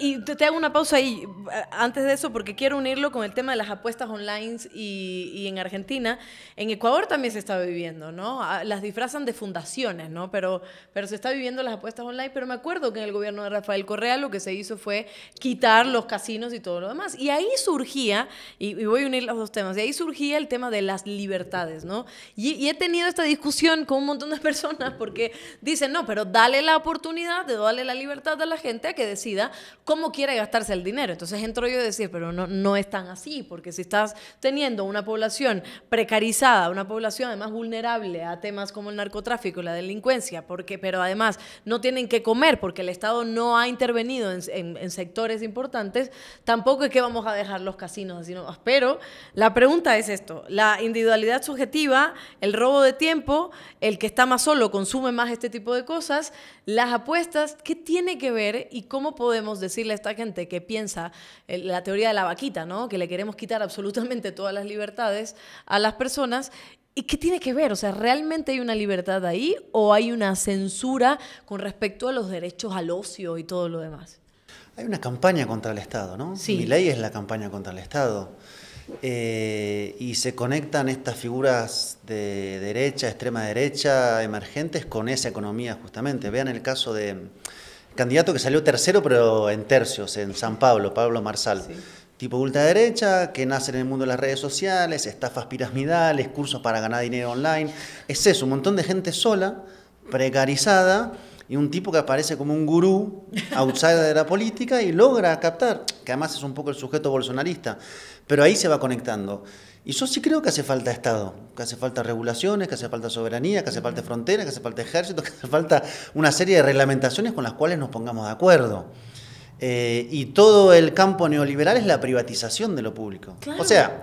y te, hago una pausa ahí antes de eso porque quiero unirlo con el tema de las apuestas online y, en Argentina. En Ecuador también se está viviendo, ¿no? Ah, las disfrazan de fundaciones, ¿no? Pero, pero se está viviendo las apuestas online. Pero me acuerdo que en el gobierno de Rafael Correa lo que se hizo fue quitar los casinos y todo lo demás. Y ahí surgía, y, voy a unir los dos temas, y ahí surgía el tema de las libertades, ¿no? Y, y he tenido esta discusión con un montón de [laughs] personas porque dicen, no, pero dale la oportunidad de darle la libertad a la gente a que decida cómo quiere gastarse el dinero. Entonces entro yo a decir, pero no, no es tan así, porque si estás teniendo una población precarizada, una población además vulnerable a temas como el narcotráfico, la delincuencia, porque, pero además no tienen que comer porque el Estado no ha intervenido en, sectores importantes, tampoco es que vamos a dejar los casinos así Pero la pregunta es esto, la individualidad subjetiva, el robo de tiempo, el que está más solo consume más este tipo de cosas, las apuestas, ¿qué tiene que ver y cómo podemos decirle a esta gente que piensa eh, la teoría de la vaquita, ¿no? Que le queremos quitar absolutamente todas las libertades a las personas ¿Y qué tiene que ver? O sea, ¿realmente hay una libertad ahí o hay una censura con respecto a los derechos al ocio y todo lo demás? Hay una campaña contra el Estado, ¿no? Mi ley es la campaña contra el Estado. Eh, y se conectan estas figuras de derecha, extrema derecha, emergentes con esa economía justamente. Vean el caso de candidato que salió tercero, pero en tercios, en San Pablo, Pablo Marsal. tipo ultra ultraderecha, que nace en el mundo de las redes sociales, estafas piramidales, cursos para ganar dinero online. Es eso, un montón de gente sola, precarizada, y un tipo que aparece como un gurú outside de la política y logra captar, que además es un poco el sujeto bolsonarista. Pero ahí se va conectando. Y yo sí creo que hace falta Estado, que hace falta regulaciones, que hace falta soberanía, que hace falta fronteras, que hace falta ejército, que hace falta una serie de reglamentaciones con las cuales nos pongamos de acuerdo. Eh, y todo el campo neoliberal es la privatización de lo público. O sea,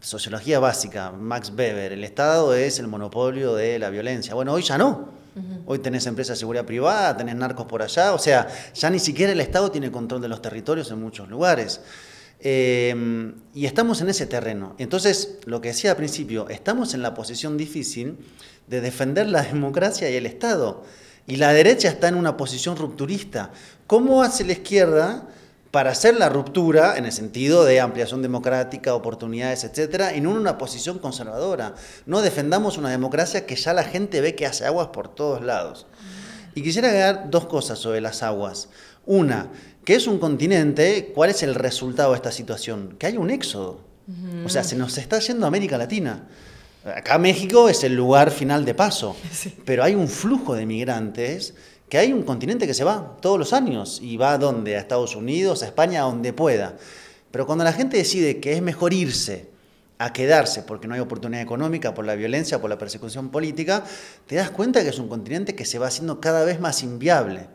sociología básica, Max Weber, el Estado es el monopolio de la violencia. Bueno, hoy ya no. Hoy tenés empresas de seguridad privada, tenés narcos por allá, o sea, ya ni siquiera el Estado tiene control de los territorios en muchos lugares. Em, y estamos en ese terreno. Entonces, lo que decía al principio, estamos en la posición difícil de defender la [laughs] democracia y el Estado. Y la derecha está en una posición rupturista. ¿Cómo hace la izquierda para hacer la ruptura, en el sentido de ampliación democrática, oportunidades, etcétera, en una posición conservadora? No defendamos una democracia que ya la gente ve que hace aguas por todos lados. Y quisiera agregar dos cosas sobre las aguas. Una, que es un continente, ¿cuál es el resultado de esta situación? Que hay un éxodo. O sea, se nos está yendo América Latina. Acá México es el lugar final de paso, [laughs] pero hay un flujo de migrantes que hay un continente que se va todos los años y va a dónde? A Estados Unidos, a España, a donde pueda. Pero cuando la gente decide que es mejor irse a quedarse porque no hay oportunidad económica, por la violencia, por la persecución política, te das cuenta que es un continente que se va haciendo cada vez más inviable.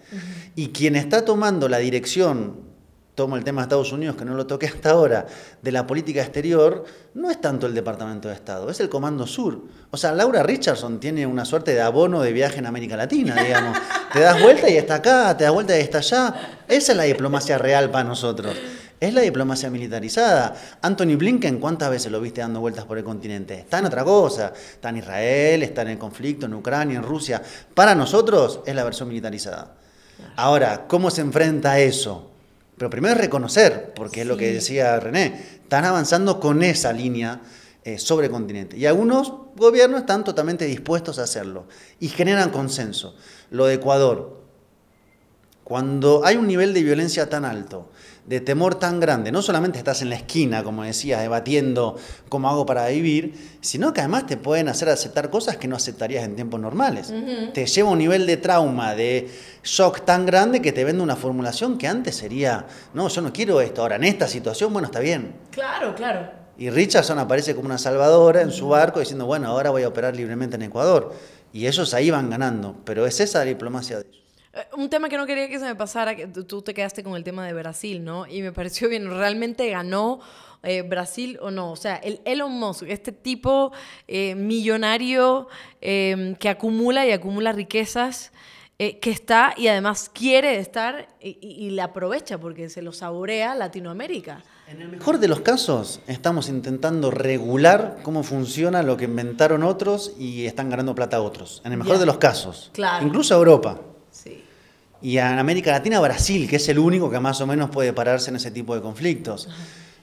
Y quien está tomando la dirección tomo el tema de Estados Unidos, que no lo toqué hasta ahora, de la política exterior, no es tanto el Departamento de Estado, es el Comando Sur. O sea, Laura Richardson tiene una suerte de abono de viaje en América Latina, digamos. [laughs] te das vuelta y está acá, te das vuelta y está allá. Esa es la diplomacia real para nosotros. Es la diplomacia militarizada. Anthony Blinken, ¿cuántas veces lo viste dando vueltas por el continente? Está en otra cosa. Está en Israel, está en el conflicto, en Ucrania, en Rusia. Para nosotros es la versión militarizada. Ahora, ¿cómo se enfrenta a eso? Pero primero es reconocer, porque es lo que decía René, están avanzando con esa línea eh, sobre el continente. Y algunos gobiernos están totalmente dispuestos a hacerlo y generan consenso. Lo de Ecuador, cuando hay un nivel de violencia tan alto, de temor tan grande. No solamente estás en la esquina, como decías, debatiendo cómo hago para vivir, sino que además te pueden hacer aceptar cosas que no aceptarías en tiempos normales. Te lleva un nivel de trauma, de shock tan grande que te vende una formulación que antes sería, no, yo no quiero esto, ahora en esta situación, bueno, está bien. Claro, claro. Y Richardson aparece como una salvadora en su barco diciendo, bueno, ahora voy a operar libremente en Ecuador. Y ellos ahí van ganando, pero es esa la diplomacia de eh, un tema que no quería que se me pasara, que tú te quedaste con el tema de Brasil, ¿no? Y me pareció bien, ¿realmente ganó eh, Brasil o no? O sea, el Elon Musk, este tipo eh, millonario em, que acumula y acumula riquezas, que está y además quiere estar y, la aprovecha porque se lo saborea Latinoamérica. En el mejor de los casos, estamos intentando regular cómo funciona lo que inventaron otros y están ganando plata otros. En el mejor de los casos. Claro. Incluso Europa y en América Latina Brasil, que es el único que más o menos puede pararse en ese tipo de conflictos.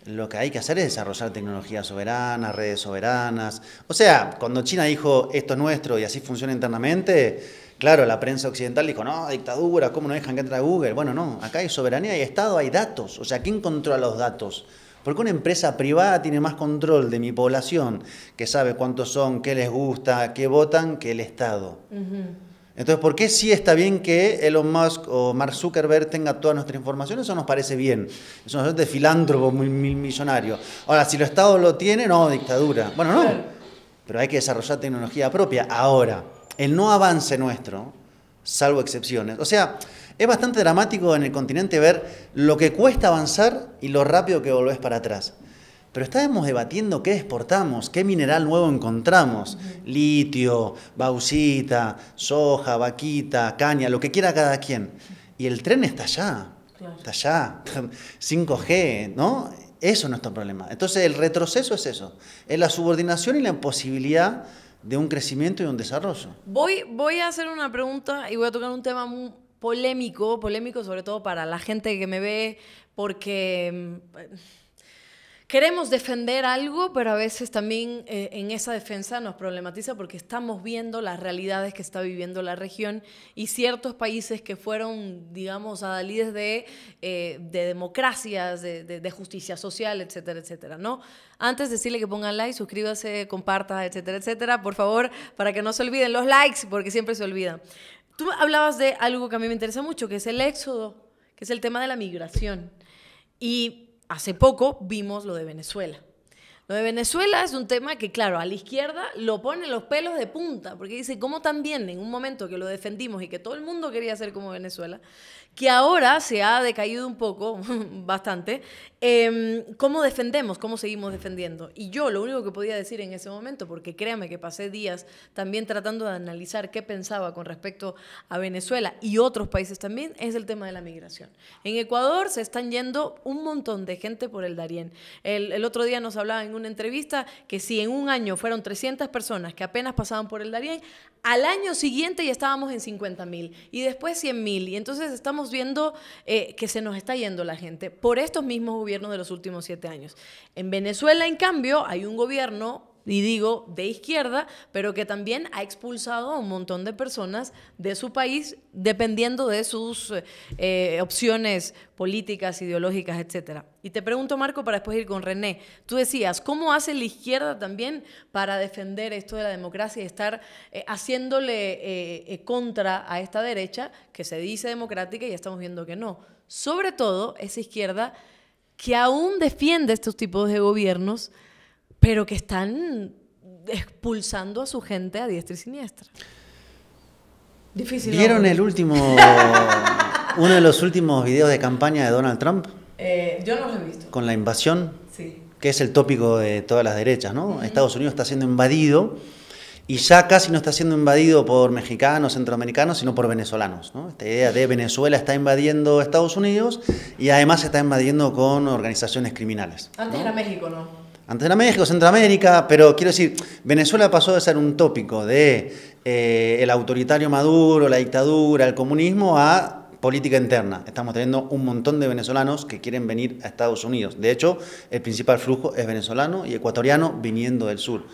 Lo que hay que hacer es desarrollar tecnologías soberanas, redes soberanas. O sea, cuando China dijo esto es nuestro y así funciona internamente, claro, la prensa occidental dijo, no, dictadura, ¿cómo no dejan que entre a Google? Bueno, no, acá hay soberanía, hay Estado, hay datos. O sea, ¿quién controla los datos? Porque una empresa privada tiene más control de mi población, que sabe cuántos son, qué les gusta, qué votan, que el Estado. Entonces, ¿por qué sí está bien que Elon Musk o Mark Zuckerberg tenga toda nuestra información? Eso nos parece bien. Eso una parece de filántropo millonario. Ahora, si el Estado lo tiene, no, dictadura. Bueno, no. Pero hay que desarrollar tecnología propia. Ahora, el no avance nuestro, salvo excepciones. O sea, es bastante dramático en el continente ver lo que cuesta avanzar y lo rápido que volvés para atrás pero estábamos debatiendo qué exportamos, qué mineral nuevo encontramos, litio, bauxita, soja, vaquita, caña, lo que quiera cada quien. Y el tren está allá, está allá, 5G, [laughs] ¿no? Eso es nuestro problema. Entonces el retroceso es eso, es la subordinación y la imposibilidad de un crecimiento y un desarrollo. Voy, voy a hacer una pregunta y voy a tocar un tema muy polémico, polémico sobre todo para la gente que me ve, porque mm, queremos defender algo, pero a veces también eh, en esa defensa nos problematiza porque estamos viendo las realidades que está viviendo la región y ciertos países que fueron, digamos, adalides de, eh, de democracias, de, justicia social, etcétera, etcétera, ¿no? Antes decirle que pongan like, suscríbase, comparta, etcétera, etcétera, por favor, para que no se olviden los likes, porque siempre se olvidan. Tú hablabas de algo que a mí me interesa mucho, que es el éxodo, que es el tema de la migración. Y hace poco vimos lo de Venezuela. Lo de Venezuela es un tema que, claro, a la izquierda lo pone los pelos de punta, porque dice, ¿cómo también en un momento que lo defendimos y que todo el mundo quería ser como Venezuela, que ahora se ha decaído un poco, [laughs] bastante, em, ¿cómo defendemos? ¿Cómo seguimos defendiendo? Y yo lo único que podía decir en ese momento, porque créame que pasé días también tratando de analizar qué pensaba con respecto a Venezuela y otros países también, es el tema de la migración. En Ecuador se están yendo un montón de gente por el Darién. El, otro día nos hablaba en una entrevista que si en un año fueron 300 personas que apenas pasaban por el Darién, al año siguiente ya estábamos en 50.000 y después 100.000 Y entonces estamos viendo eh, que se nos está yendo la gente por estos mismos gobiernos de los últimos siete años. En Venezuela, en cambio, hay un gobierno y digo de izquierda, pero que también ha expulsado a un montón de personas de su país dependiendo de sus eh, opciones políticas, ideológicas, etc. Y te pregunto, Marco, para después ir con René, tú decías, ¿cómo hace la izquierda también para defender esto de la democracia y estar eh, haciéndole eh, contra a esta derecha que se dice democrática y estamos viendo que no? Sobre todo esa izquierda que aún defiende estos tipos de gobiernos pero que están expulsando a su gente a diestra y siniestra. Difícil. ¿Vieron el último, [laughs] uno de los últimos videos de campaña de Donald Trump? Eh, yo no los he visto. Con la invasión, que es el tópico de todas las derechas, ¿no? Estados Unidos está siendo invadido y ya casi no está siendo invadido por mexicanos, centroamericanos, sino por venezolanos. ¿no? Esta idea de Venezuela está invadiendo Estados Unidos y además está invadiendo con organizaciones criminales. Antes era México, ¿no? Antes era México, Centroamérica, pero quiero decir, Venezuela pasó de ser un tópico de eh, el autoritario Maduro, la dictadura, el comunismo, a política interna. Estamos teniendo un montón de venezolanos que quieren venir a Estados Unidos. De hecho, el principal flujo es venezolano y ecuatoriano viniendo del sur.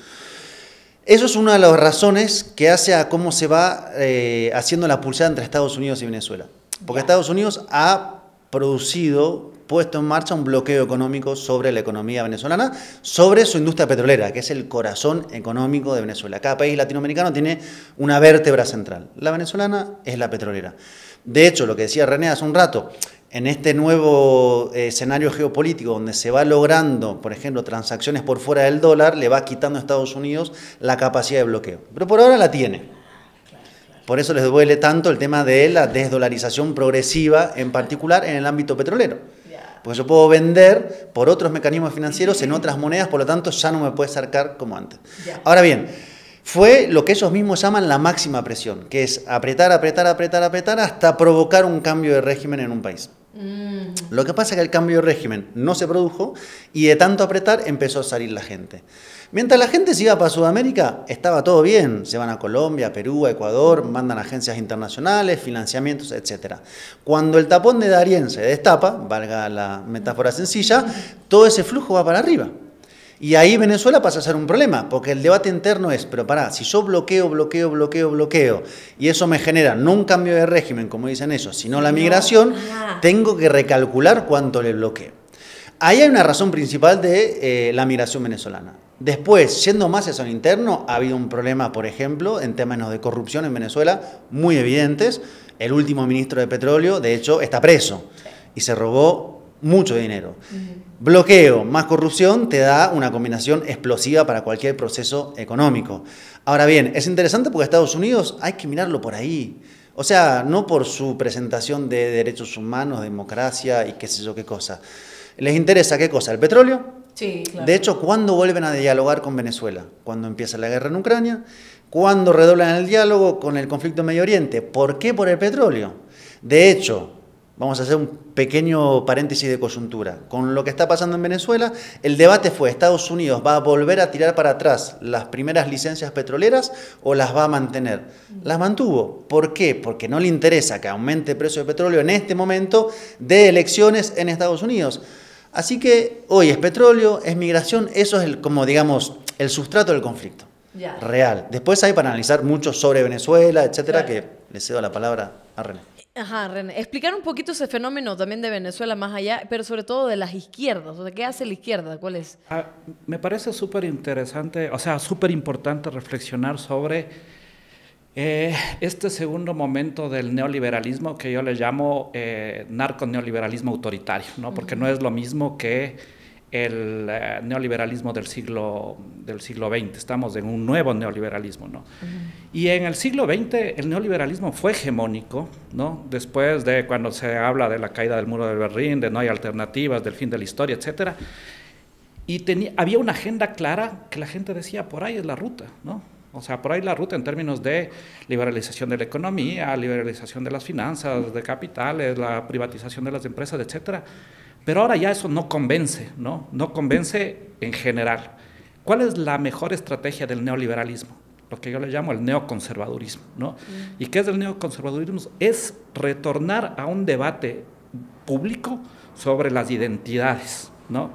Eso es una de las razones que hace a cómo se va eh, haciendo la pulsada entre Estados Unidos y Venezuela. Porque Estados Unidos ha producido puesto en marcha un bloqueo económico sobre la economía venezolana, sobre su industria petrolera, que es el corazón económico de Venezuela. Cada país latinoamericano tiene una vértebra central. La venezolana es la petrolera. De hecho, lo que decía René hace un rato, en este nuevo eh, escenario geopolítico donde se va logrando, por ejemplo, transacciones por fuera del dólar, le va quitando a Estados Unidos la capacidad de bloqueo. Pero por ahora la tiene. Por eso les duele tanto el tema de la desdolarización progresiva, en particular en el ámbito petrolero. Pues yo puedo vender por otros mecanismos financieros en otras monedas, por lo tanto ya no me puede sacar como antes. Ahora bien, fue lo que ellos mismos llaman la máxima presión, que es apretar, apretar, apretar, apretar hasta provocar un cambio de régimen en un país. Mm. Lo que pasa es que el cambio de régimen no se produjo y de tanto apretar empezó a salir la gente. Mientras la gente se iba para Sudamérica, estaba todo bien. Se van a Colombia, Perú, Ecuador, mandan agencias internacionales, financiamientos, etc. Cuando el tapón de Darien se destapa, valga la metáfora sencilla, todo ese flujo va para arriba. Y ahí Venezuela pasa a ser un problema, porque el debate interno es, pero pará, si yo bloqueo, bloqueo, bloqueo, bloqueo, y eso me genera no un cambio de régimen, como dicen ellos, sino la migración, tengo que recalcular cuánto le bloqueo. Ahí hay una razón principal de eh, la migración venezolana. Después, siendo más eso interno, ha habido un problema, por ejemplo, en términos de corrupción en Venezuela, muy evidentes. El último ministro de Petróleo, de hecho, está preso y se robó mucho dinero. Bloqueo más corrupción te da una combinación explosiva para cualquier proceso económico. Ahora bien, es interesante porque Estados Unidos hay que mirarlo por ahí. O sea, no por su presentación de derechos humanos, democracia y qué sé yo qué cosa. ¿Les interesa qué cosa? ¿El petróleo? Sí, claro. De hecho, ¿cuándo vuelven a dialogar con Venezuela? Cuando empieza la guerra en Ucrania, cuando redoblan el diálogo con el conflicto en Medio Oriente. ¿Por qué por el petróleo? De hecho, Vamos a hacer un pequeño paréntesis de coyuntura. Con lo que está pasando en Venezuela, el debate fue, ¿Estados Unidos va a volver a tirar para atrás las primeras licencias petroleras o las va a mantener? Las mantuvo. ¿Por qué? Porque no le interesa que aumente el precio de petróleo en este momento de elecciones en Estados Unidos. Así que hoy es petróleo, es migración, eso es el, como digamos el sustrato del conflicto. Real. Después hay para analizar mucho sobre Venezuela, etcétera, que le cedo la palabra a René. Ajá, René. Explicar un poquito ese fenómeno también de Venezuela más allá, pero sobre todo de las izquierdas. O sea, ¿qué hace la izquierda? ¿Cuál es? Ah, me parece súper interesante, o sea, súper importante reflexionar sobre eh, este segundo momento del neoliberalismo que yo le llamo eh, narco-neoliberalismo autoritario, ¿no? Porque no es lo mismo que el eh, neoliberalismo del siglo, del siglo XX, estamos en un nuevo neoliberalismo. ¿no? Y en el siglo XX el neoliberalismo fue hegemónico, ¿no? después de cuando se habla de la caída del muro de Berlín, de no hay alternativas, del fin de la historia, etc. Y había una agenda clara que la gente decía, por ahí es la ruta, ¿no? O sea, por ahí la ruta en términos de liberalización de la economía, liberalización de las finanzas, de capitales, la privatización de las empresas, etcétera pero ahora ya eso no convence, ¿no? No convence en general. ¿Cuál es la mejor estrategia del neoliberalismo? Lo que yo le llamo el neoconservadurismo, ¿no? Mm. ¿Y qué es el neoconservadurismo? Es retornar a un debate público sobre las identidades, ¿no?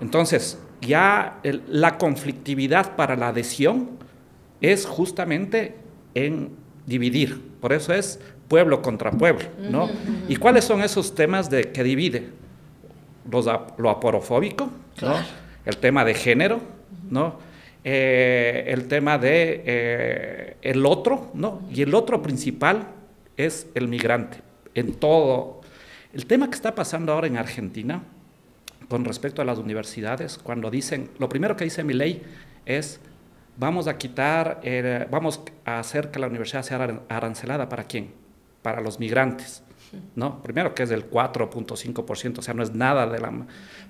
Entonces, ya la conflictividad para la adhesión es justamente en dividir. Por eso es pueblo contra pueblo, ¿no? ¿Y cuáles son esos temas de que divide? lo aporofóbico, el tema de género, eh, el tema de eh, el otro, Y el otro principal es el migrante en todo. El tema que está pasando ahora en Argentina con respecto a las universidades, cuando dicen, lo primero que dice mi ley es, vamos a quitar, eh, vamos a hacer que la universidad sea arancelada para quién? Para los migrantes. ¿no? Primero que es del 4.5%, o sea, no es nada de la...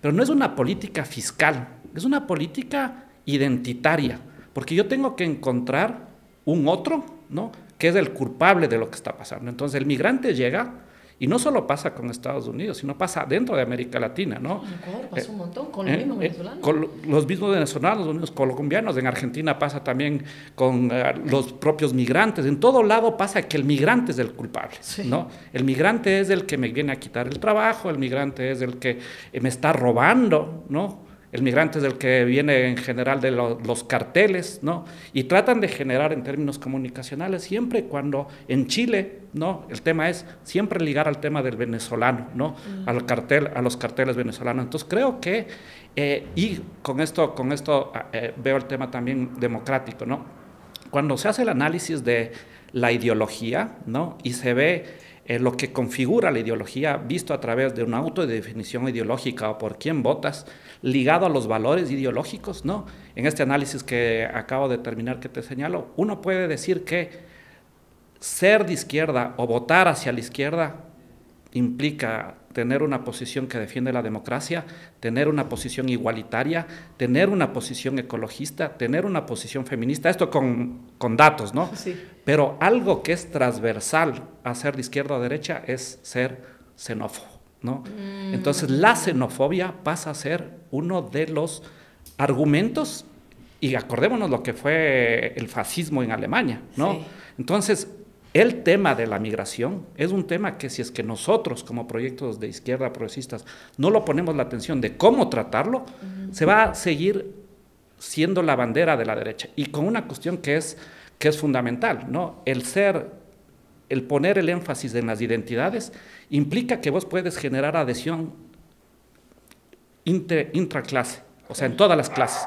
Pero no es una política fiscal, es una política identitaria, porque yo tengo que encontrar un otro, ¿no? Que es el culpable de lo que está pasando. Entonces el migrante llega y no solo pasa con Estados Unidos, sino pasa dentro de América Latina, ¿no? En Ecuador pasa eh, un montón con eh, los mismos eh, venezolanos. Con los mismos venezolanos, colombianos, en Argentina pasa también con los propios migrantes. En todo lado pasa que el migrante es el culpable, ¿no? El migrante es el que me viene a quitar el trabajo, el migrante es el que me está robando, ¿no? El migrante es el que viene en general de los carteles, ¿no? Y tratan de generar en términos comunicacionales siempre cuando en Chile, ¿no? El tema es siempre ligar al tema del venezolano, ¿no? Mm. Al cartel, a los carteles venezolanos. Entonces creo que, eh, y con esto, con esto ah, eh, veo el tema también democrático, ¿no? Cuando se hace el análisis de la ideología, ¿no? Y se ve eh, lo que configura la ideología visto a través de una autodefinición ideológica o por quién votas, ligado a los valores ideológicos, no. En este análisis que acabo de terminar que te señalo, uno puede decir que ser de izquierda o votar hacia la izquierda implica tener una posición que defiende la democracia, tener una posición igualitaria, tener una posición ecologista, tener una posición feminista, esto con, con datos, ¿no? Sí. Pero algo que es transversal a ser de izquierda o derecha es ser xenófobo. ¿no? Mm. Entonces la xenofobia pasa a ser uno de los argumentos y acordémonos lo que fue el fascismo en Alemania, ¿no? Entonces, el tema de la migración es un tema que si es que nosotros como proyectos de izquierda progresistas no lo ponemos la atención de cómo tratarlo, se va a seguir siendo la bandera de la derecha. Y con una cuestión que es, que es fundamental, ¿no? El ser el poner el énfasis en las identidades implica que vos puedes generar adhesión inter, intraclase, o sea, en todas las clases,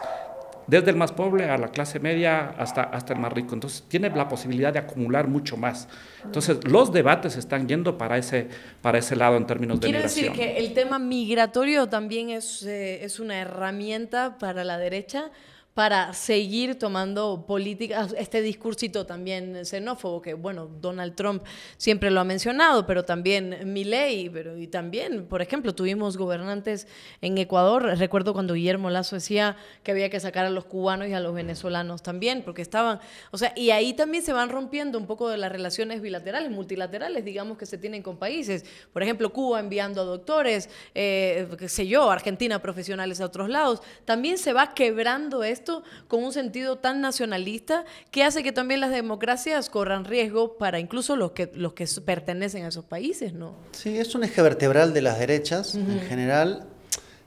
desde el más pobre a la clase media hasta, hasta el más rico. Entonces, tiene la posibilidad de acumular mucho más. Entonces, los debates están yendo para ese, para ese lado en términos de migración. decir que el tema migratorio también es, eh, es una herramienta para la derecha para seguir tomando políticas, este discursito también xenófobo, que bueno, Donald Trump siempre lo ha mencionado, pero también Milley, pero y también, por ejemplo, tuvimos gobernantes en Ecuador, recuerdo cuando Guillermo Lazo decía que había que sacar a los cubanos y a los venezolanos también, porque estaban, o sea, y ahí también se van rompiendo un poco de las relaciones bilaterales, multilaterales, digamos, que se tienen con países, por ejemplo, Cuba enviando a doctores, eh, qué sé yo, Argentina profesionales a otros lados, también se va quebrando este con un sentido tan nacionalista que hace que también las democracias corran riesgo para incluso los que, los que pertenecen a esos países, ¿no? Sí, es un eje vertebral de las derechas en general,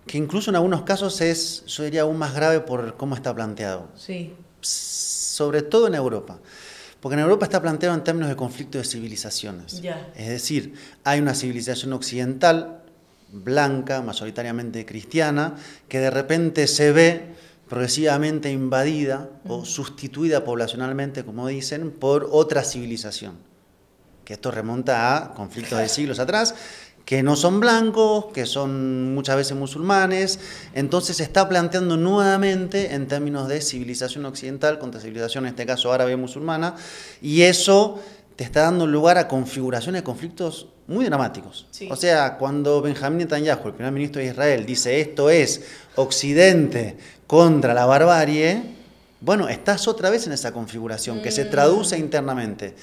que incluso en algunos casos es, yo diría, aún más grave por cómo está planteado. Sí. Sobre todo en Europa. Porque en Europa está planteado en términos de conflicto de civilizaciones. Es decir, hay una civilización occidental, blanca, mayoritariamente cristiana, que de repente se ve progresivamente invadida o sustituida poblacionalmente, como dicen, por otra civilización. Que esto remonta a conflictos de siglos atrás, que no son blancos, que son muchas veces musulmanes. Entonces se está planteando nuevamente en términos de civilización occidental contra civilización, en este caso árabe-musulmana, y eso te está dando lugar a configuraciones de conflictos muy dramáticos. O sea, cuando Benjamín Netanyahu, el primer ministro de Israel, dice esto es Occidente contra la barbarie, bueno, estás otra vez en esa configuración que se mm. traduce internamente.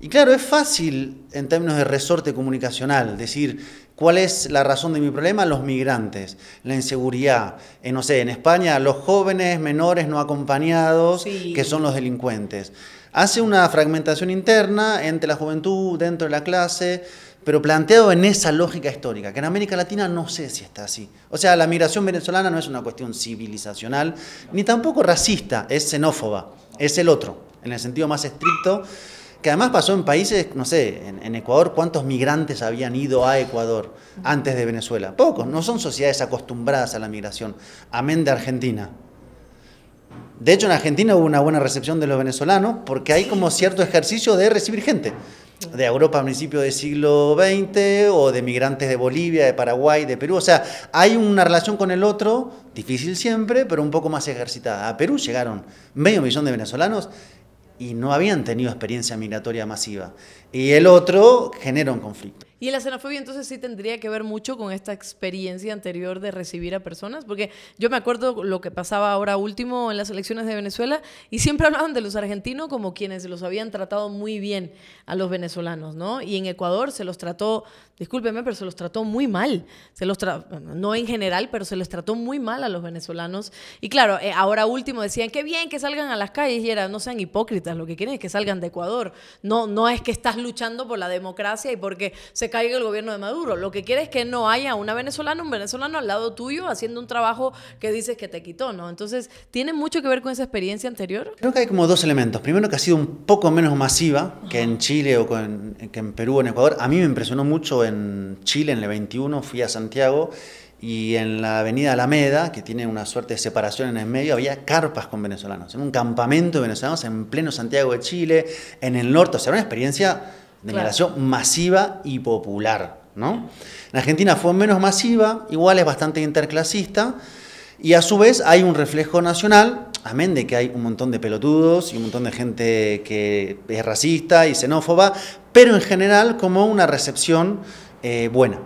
Y claro, es fácil en términos de resorte comunicacional decir cuál es la razón de mi problema, los migrantes, la inseguridad, en, eh, no sé, en España los jóvenes menores no acompañados, que son los delincuentes. Hace una fragmentación interna entre la juventud, dentro de la clase, pero planteado en esa lógica histórica, que en América Latina no sé si está así. O sea, la migración venezolana no es una cuestión civilizacional, ni tampoco racista, es xenófoba, es el otro, en el sentido más estricto, que además pasó en países, no sé, en, Ecuador, ¿cuántos migrantes habían ido a Ecuador antes de Venezuela? Pocos, no son sociedades acostumbradas a la migración, amén de Argentina. De hecho, en Argentina hubo una buena recepción de los venezolanos porque hay como cierto ejercicio de recibir gente de Europa a principios del siglo XX o de migrantes de Bolivia, de Paraguay, de Perú. O sea, hay una relación con el otro, difícil siempre, pero un poco más ejercitada. A Perú llegaron medio millón de venezolanos y no habían tenido experiencia migratoria masiva. Y el otro genera un conflicto. Y la xenofobia entonces sí tendría que ver mucho con esta experiencia anterior de recibir a personas, porque yo me acuerdo lo que pasaba ahora último en las elecciones de Venezuela y siempre hablaban de los argentinos como quienes los habían tratado muy bien a los venezolanos, ¿no? Y en Ecuador se los trató discúlpeme, pero se los trató muy mal. Se los no en general, pero se los trató muy mal a los venezolanos. Y claro, eh, ahora último decían, que bien que salgan a las calles y era, no sean hipócritas, lo que quieren es que salgan de Ecuador. No, no es que estás luchando por la democracia y porque se caiga el gobierno de Maduro. Lo que quieres es que no haya una venezolana, un venezolano al lado tuyo haciendo un trabajo que dices que te quitó, ¿no? Entonces, ¿tiene mucho que ver con esa experiencia anterior? Creo que hay como dos elementos. Primero que ha sido un poco menos masiva que en Chile o que en Perú o en Ecuador. A mí me impresionó mucho en Chile, en el 21, fui a Santiago y en la avenida Alameda, que tiene una suerte de separación en el medio, había carpas con venezolanos, en un campamento de venezolanos en pleno Santiago de Chile, en el norte, o sea, era una experiencia de migración masiva y popular, ¿no? En Argentina fue menos masiva, igual es bastante interclasista, y a su vez hay un reflejo nacional, amén de que hay un montón de pelotudos y un montón de gente que es racista y xenófoba, pero en general como una recepción eh, buena.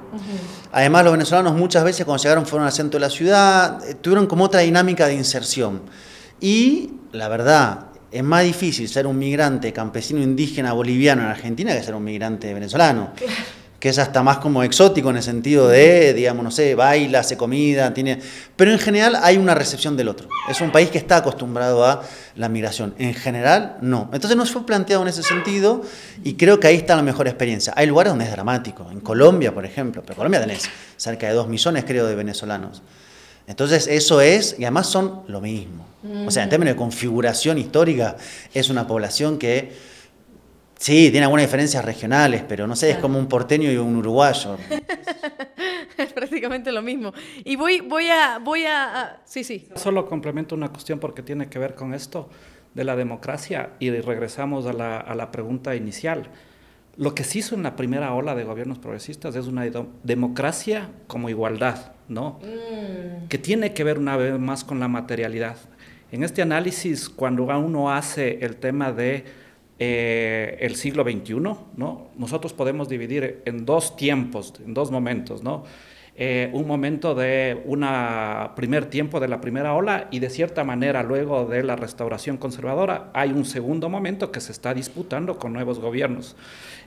Además, los venezolanos muchas veces cuando llegaron fueron al centro de la ciudad, eh, tuvieron como otra dinámica de inserción. Y la verdad, es más difícil ser un migrante campesino indígena boliviano en Argentina que ser un migrante venezolano que es hasta más como exótico en el sentido de, digamos, no sé, baila, hace comida, tiene... Pero en general hay una recepción del otro. Es un país que está acostumbrado a la migración. En general, no. Entonces no fue planteado en ese sentido y creo que ahí está la mejor experiencia. Hay lugares donde es dramático. En Colombia, por ejemplo. Pero Colombia tenés cerca de dos millones, creo, de venezolanos. Entonces eso es, y además son lo mismo. O sea, en términos de configuración histórica, es una población que Sí, tiene algunas diferencias regionales, pero no sé, es como un porteño y un uruguayo. [laughs] es prácticamente lo mismo. Y voy, voy a, voy a, sí, sí. Solo complemento una cuestión porque tiene que ver con esto de la democracia y regresamos a la, a la pregunta inicial. Lo que se hizo en la primera ola de gobiernos progresistas es una democracia como igualdad, ¿no? Mm. Que tiene que ver una vez más con la materialidad. En este análisis, cuando uno hace el tema de eh, el siglo XXI, ¿no? Nosotros podemos dividir en dos tiempos, en dos momentos, ¿no? Eh, un momento de un primer tiempo de la primera ola y de cierta manera luego de la restauración conservadora hay un segundo momento que se está disputando con nuevos gobiernos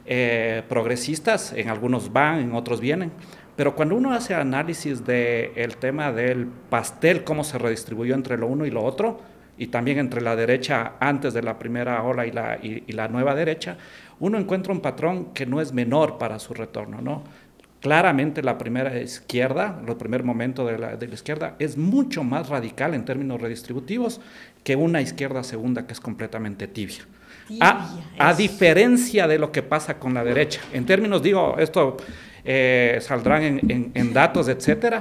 eh, progresistas, en algunos van, en otros vienen, pero cuando uno hace análisis del tema del pastel, cómo se redistribuyó entre lo uno y lo otro, y también entre la derecha antes de la primera ola y la, y, la nueva derecha, uno encuentra un patrón que no es menor para su retorno, ¿no? Claramente la primera izquierda, el primer momento de la, de izquierda, es mucho más radical en términos redistributivos que una izquierda segunda que es completamente tibia. a diferencia de lo que pasa con la derecha. En términos, digo, esto eh, saldrán en, datos, etcétera,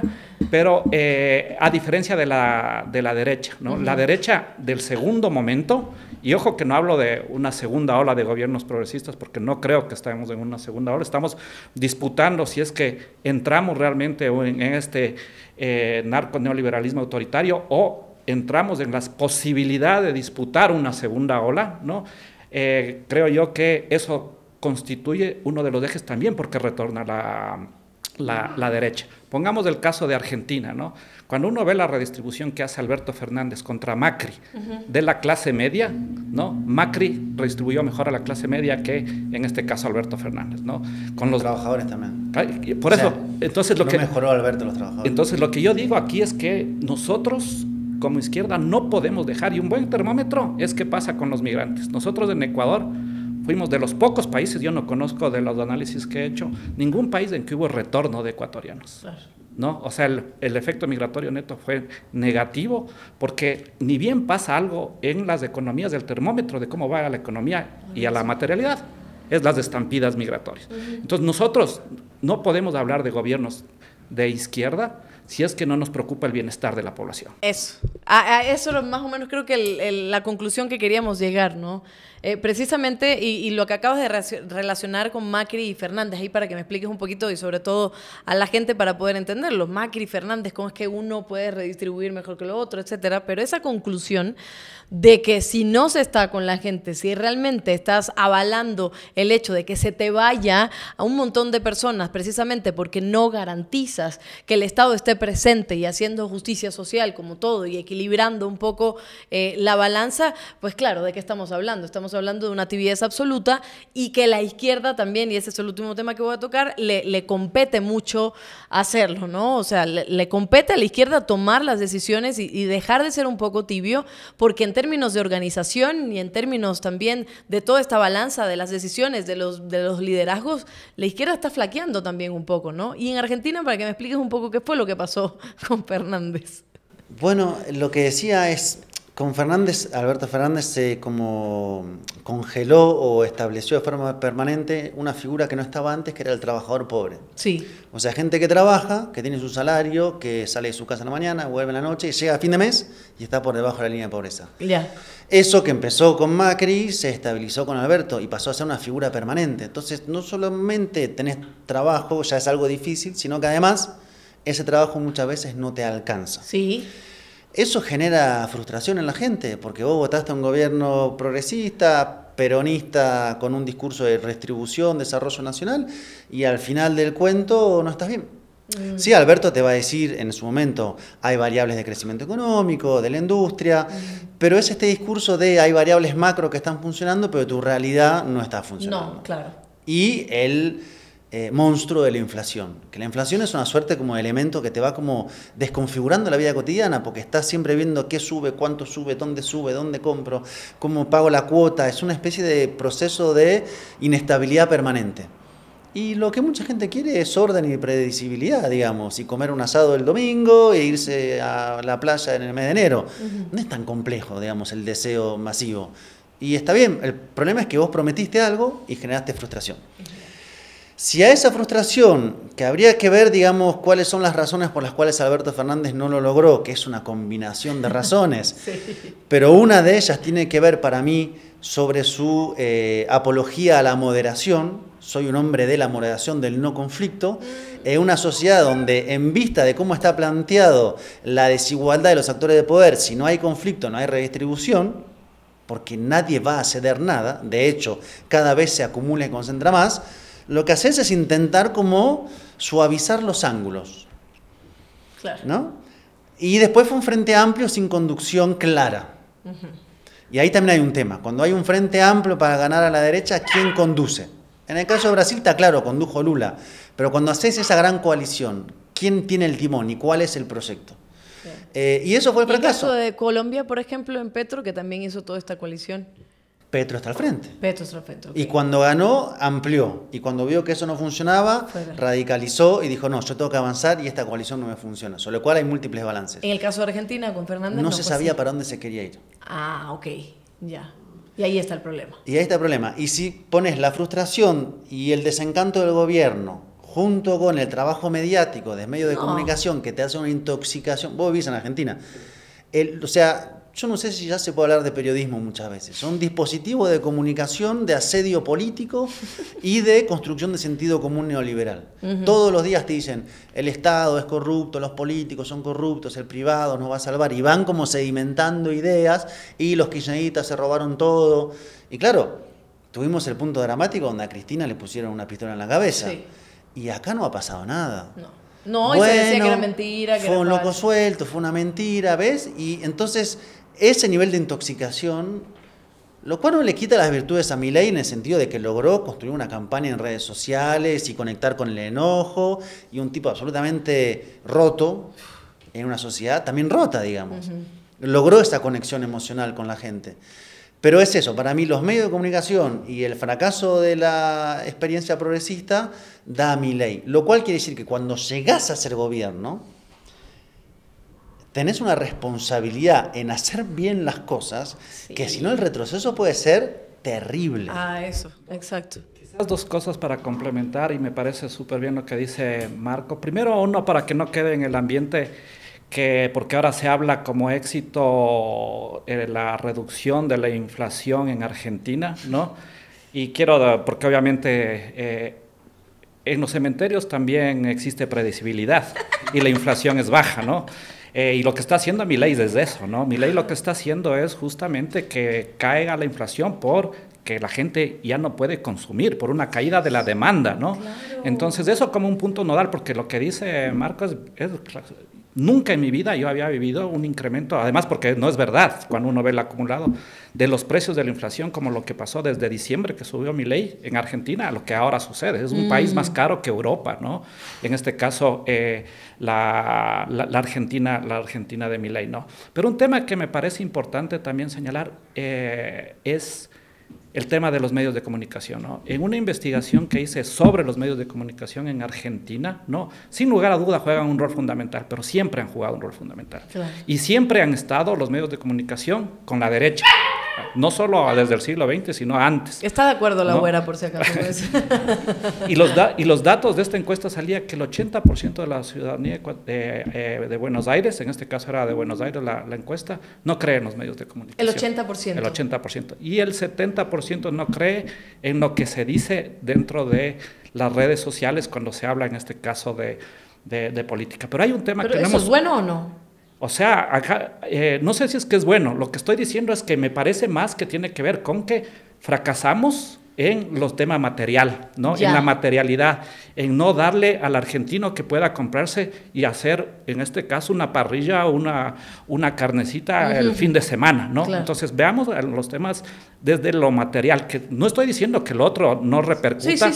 pero eh, a diferencia de la, de la derecha, ¿no? La derecha del segundo momento, y ojo que no hablo de una segunda ola de gobiernos progresistas, porque no creo que estemos en una segunda ola, estamos disputando si es que entramos realmente en, este eh, narco neoliberalismo autoritario o entramos en las posibilidades de disputar una segunda ola, ¿no? creo yo que eso constituye uno de los ejes también porque retorna la, derecha. Pongamos el caso de Argentina, ¿no? Cuando uno ve la redistribución que hace Alberto Fernández contra Macri de la clase media, ¿no? Macri redistribuyó mejor a la clase media que en este caso Alberto Fernández, ¿no? Con los, trabajadores también. Por eso, entonces lo que mejoró Alberto los Entonces lo que yo digo aquí es que nosotros como izquierda no podemos dejar y un buen termómetro es qué pasa con los migrantes. Nosotros en Ecuador Fuimos de los pocos países, yo no conozco de los análisis que he hecho, ningún país en que hubo retorno de ecuatorianos. ¿no? O sea, el, efecto migratorio neto fue negativo, porque ni bien pasa algo en las economías del termómetro de cómo va a la economía y a la materialidad, es las estampidas migratorias. Entonces, nosotros no podemos hablar de gobiernos de izquierda si es que no nos preocupa el bienestar de la población. Eso, a, eso más o menos creo que la conclusión que queríamos llegar, ¿no? Eh, precisamente, y, lo que acabas de relacionar con Macri y Fernández, ahí para que me expliques un poquito y sobre todo a la gente para poder entenderlo. Macri y Fernández, cómo es que uno puede redistribuir mejor que lo otro, etcétera. Pero esa conclusión de que si no se está con la gente, si realmente estás avalando el hecho de que se te vaya a un montón de personas precisamente porque no garantizas que el Estado esté presente y haciendo justicia social como todo y equilibrando un poco eh, la balanza, pues claro, ¿de qué estamos hablando? Estamos hablando de una tibieza absoluta y que la izquierda también, y ese es el último tema que voy a tocar, le, le compete mucho hacerlo, ¿no? O sea, le, compete a la izquierda tomar las decisiones y, dejar de ser un poco tibio, porque en términos de organización y en términos también de toda esta balanza de las decisiones, de los, de los liderazgos, la izquierda está flaqueando también un poco, ¿no? Y en Argentina, para que me expliques un poco qué fue lo que pasó [laughs] con Fernández. Bueno, lo que decía es, con Fernández, Alberto Fernández se como congeló o estableció de forma permanente una figura que no estaba antes, que era el trabajador pobre. Sí. O sea, gente que trabaja, que tiene su salario, que sale de su casa en la mañana, vuelve en la noche, y llega a fin de mes y está por debajo de la línea de pobreza. Ya. Eso que empezó con Macri se estabilizó con Alberto y pasó a ser una figura permanente. Entonces, no solamente tenés trabajo, ya es algo difícil, sino que además ese trabajo muchas veces no te alcanza. Sí. Eso genera frustración en la gente, porque vos votaste a un gobierno progresista, peronista, con un discurso de restribución, desarrollo nacional, y al final del cuento no estás bien. Mm. Sí, Alberto te va a decir en su momento, hay variables de crecimiento económico, de la industria, mm. pero es este discurso de hay variables macro que están funcionando, pero tu realidad no está funcionando. No, claro. Y el eh, monstruo de la inflación. Que la inflación es una suerte como elemento que te va como desconfigurando la vida cotidiana, porque estás siempre viendo qué sube, cuánto sube, dónde sube, dónde compro, cómo pago la cuota. Es una especie de proceso de inestabilidad permanente. Y lo que mucha gente quiere es orden y predecibilidad, digamos, y comer un asado el domingo e irse a la playa en el mes de enero. No es tan complejo, digamos, el deseo masivo. Y está bien, el problema es que vos prometiste algo y generaste frustración. Si a esa frustración, que habría que ver, digamos, cuáles son las razones por las cuales Alberto Fernández no lo logró, que es una combinación de razones, [laughs] pero una de ellas tiene que ver para mí sobre su eh, apología a la moderación, soy un hombre de la moderación del no conflicto, mm. en una sociedad donde en vista de cómo está planteado la desigualdad de los actores de poder, si no hay conflicto, no hay redistribución, porque nadie va a ceder nada, de hecho, cada vez se acumula y concentra más, lo que haces es intentar como suavizar los ángulos. ¿No? Y después fue un frente amplio sin conducción clara. Y ahí también hay un tema. Cuando hay un frente amplio para ganar a la derecha, ¿quién conduce? En el caso de Brasil está claro, condujo Lula. Pero cuando haces esa gran coalición, ¿quién tiene el timón y cuál es el proyecto? Eh, y eso fue el fracaso. En el caso de Colombia, por ejemplo, en Petro, que también hizo toda esta coalición. Petro está al frente. Petro está al frente. Y cuando ganó, amplió. Y cuando vio que eso no funcionaba, radicalizó y dijo, no, yo tengo que avanzar y esta coalición no me funciona. Sobre lo cual hay múltiples balances. En el caso de Argentina, con Fernández... No, se sabía para dónde se quería ir. Ah, ok, ya. Y ahí está el problema. Y ahí está el problema. Y si pones la frustración y el desencanto del gobierno junto con el trabajo mediático de medios de comunicación que te hace una intoxicación, vos vivís en Argentina, el, o sea, yo no sé si ya se puede hablar de periodismo muchas veces, son dispositivos de comunicación, de asedio político [laughs] y de construcción de sentido común neoliberal. Todos los días te dicen, el Estado es corrupto, los políticos son corruptos, el privado nos va a salvar, y van como sedimentando ideas, y los kirchneristas se robaron todo. Y claro, tuvimos el punto dramático donde a Cristina le pusieron una pistola en la cabeza. Y acá no ha pasado nada. No. No, y se decía que era mentira. fue un loco suelto, fue una mentira, ¿ves? Y entonces ese nivel de intoxicación, lo cual no le quita las virtudes a ley en el sentido de que logró construir una campaña en redes sociales y conectar con el enojo y un tipo absolutamente roto en una sociedad también rota, digamos. Logró esa conexión emocional con la gente. Pero es eso, para mí los medios de comunicación y el fracaso de la experiencia progresista da a mi ley. Lo cual quiere decir que cuando llegas a ser gobierno, tenés una responsabilidad en hacer bien las cosas, que si no el retroceso puede ser terrible. Ah, eso, exacto. Quizás dos cosas para complementar y me parece súper bien lo que dice Marco. Primero, uno, para que no quede en el ambiente que, porque ahora se habla como éxito eh, la reducción de la inflación en Argentina, ¿no? Y quiero, porque obviamente... Eh, en los cementerios también existe predecibilidad y la inflación es baja, ¿no? Eh, y lo que está haciendo mi ley desde eso, ¿no? Mi ley lo que está haciendo es justamente que caiga la inflación por que la gente ya no puede consumir por una caída de la demanda, ¿no? Entonces eso como un punto nodal, porque lo que dice Marcos es Nunca en mi vida yo había vivido un incremento, además porque no es verdad cuando uno ve el acumulado de los precios de la inflación como lo que pasó desde diciembre que subió mi ley en Argentina, lo que ahora sucede. Es un país mm. más caro que Europa, ¿no? En este caso, eh, la, Argentina, la Argentina de mi ley, ¿no? Pero un tema que me parece importante también señalar eh, es el tema de los medios de comunicación. ¿no? En una investigación que hice sobre los medios de comunicación en Argentina, ¿no? sin lugar a duda juegan un rol fundamental, pero siempre han jugado un rol fundamental. Y siempre han estado los medios de comunicación con la derecha. No solo desde el siglo XX, sino antes. Está de acuerdo la abuela por si acaso. Pues. [laughs] y, los y los datos de esta encuesta salía que el 80% de la ciudadanía eh, de, Buenos Aires, en este caso era de Buenos Aires la, encuesta, no cree en los medios de comunicación. El 80%. El 80%. Y el 70% no cree en lo que se dice dentro de las redes sociales cuando se habla, en este caso, de, de política. Pero hay un tema que... ¿Eso es bueno o no? O sea, acá, eh, no sé si es que es bueno, lo que estoy diciendo es que me parece más que tiene que ver con que fracasamos en los temas material, ¿no? En la materialidad, en no darle al argentino que pueda comprarse y hacer, en este caso, una parrilla o una, una carnecita el fin de semana, ¿no? Entonces, veamos los temas desde lo material, que no estoy diciendo que el otro no repercuta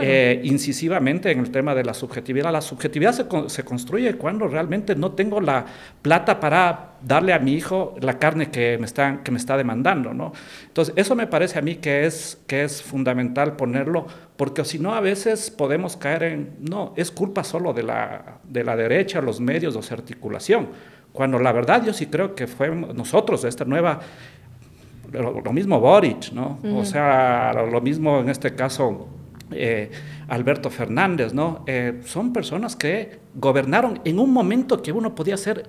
eh, incisivamente en el tema de la subjetividad. La subjetividad se, se construye cuando realmente no tengo la plata para darle a mi hijo la carne que me, están, que me está demandando. ¿no? Entonces, eso me parece a mí que es, que es fundamental ponerlo, porque si no, a veces podemos caer en, no, es culpa solo de la, de la derecha, los medios o articulación, cuando la verdad yo sí creo que fue nosotros, esta nueva lo, mismo Boric, ¿no? O sea, lo mismo en este caso eh, Alberto Fernández, ¿no? Eh, son personas que gobernaron en un momento que uno podía ser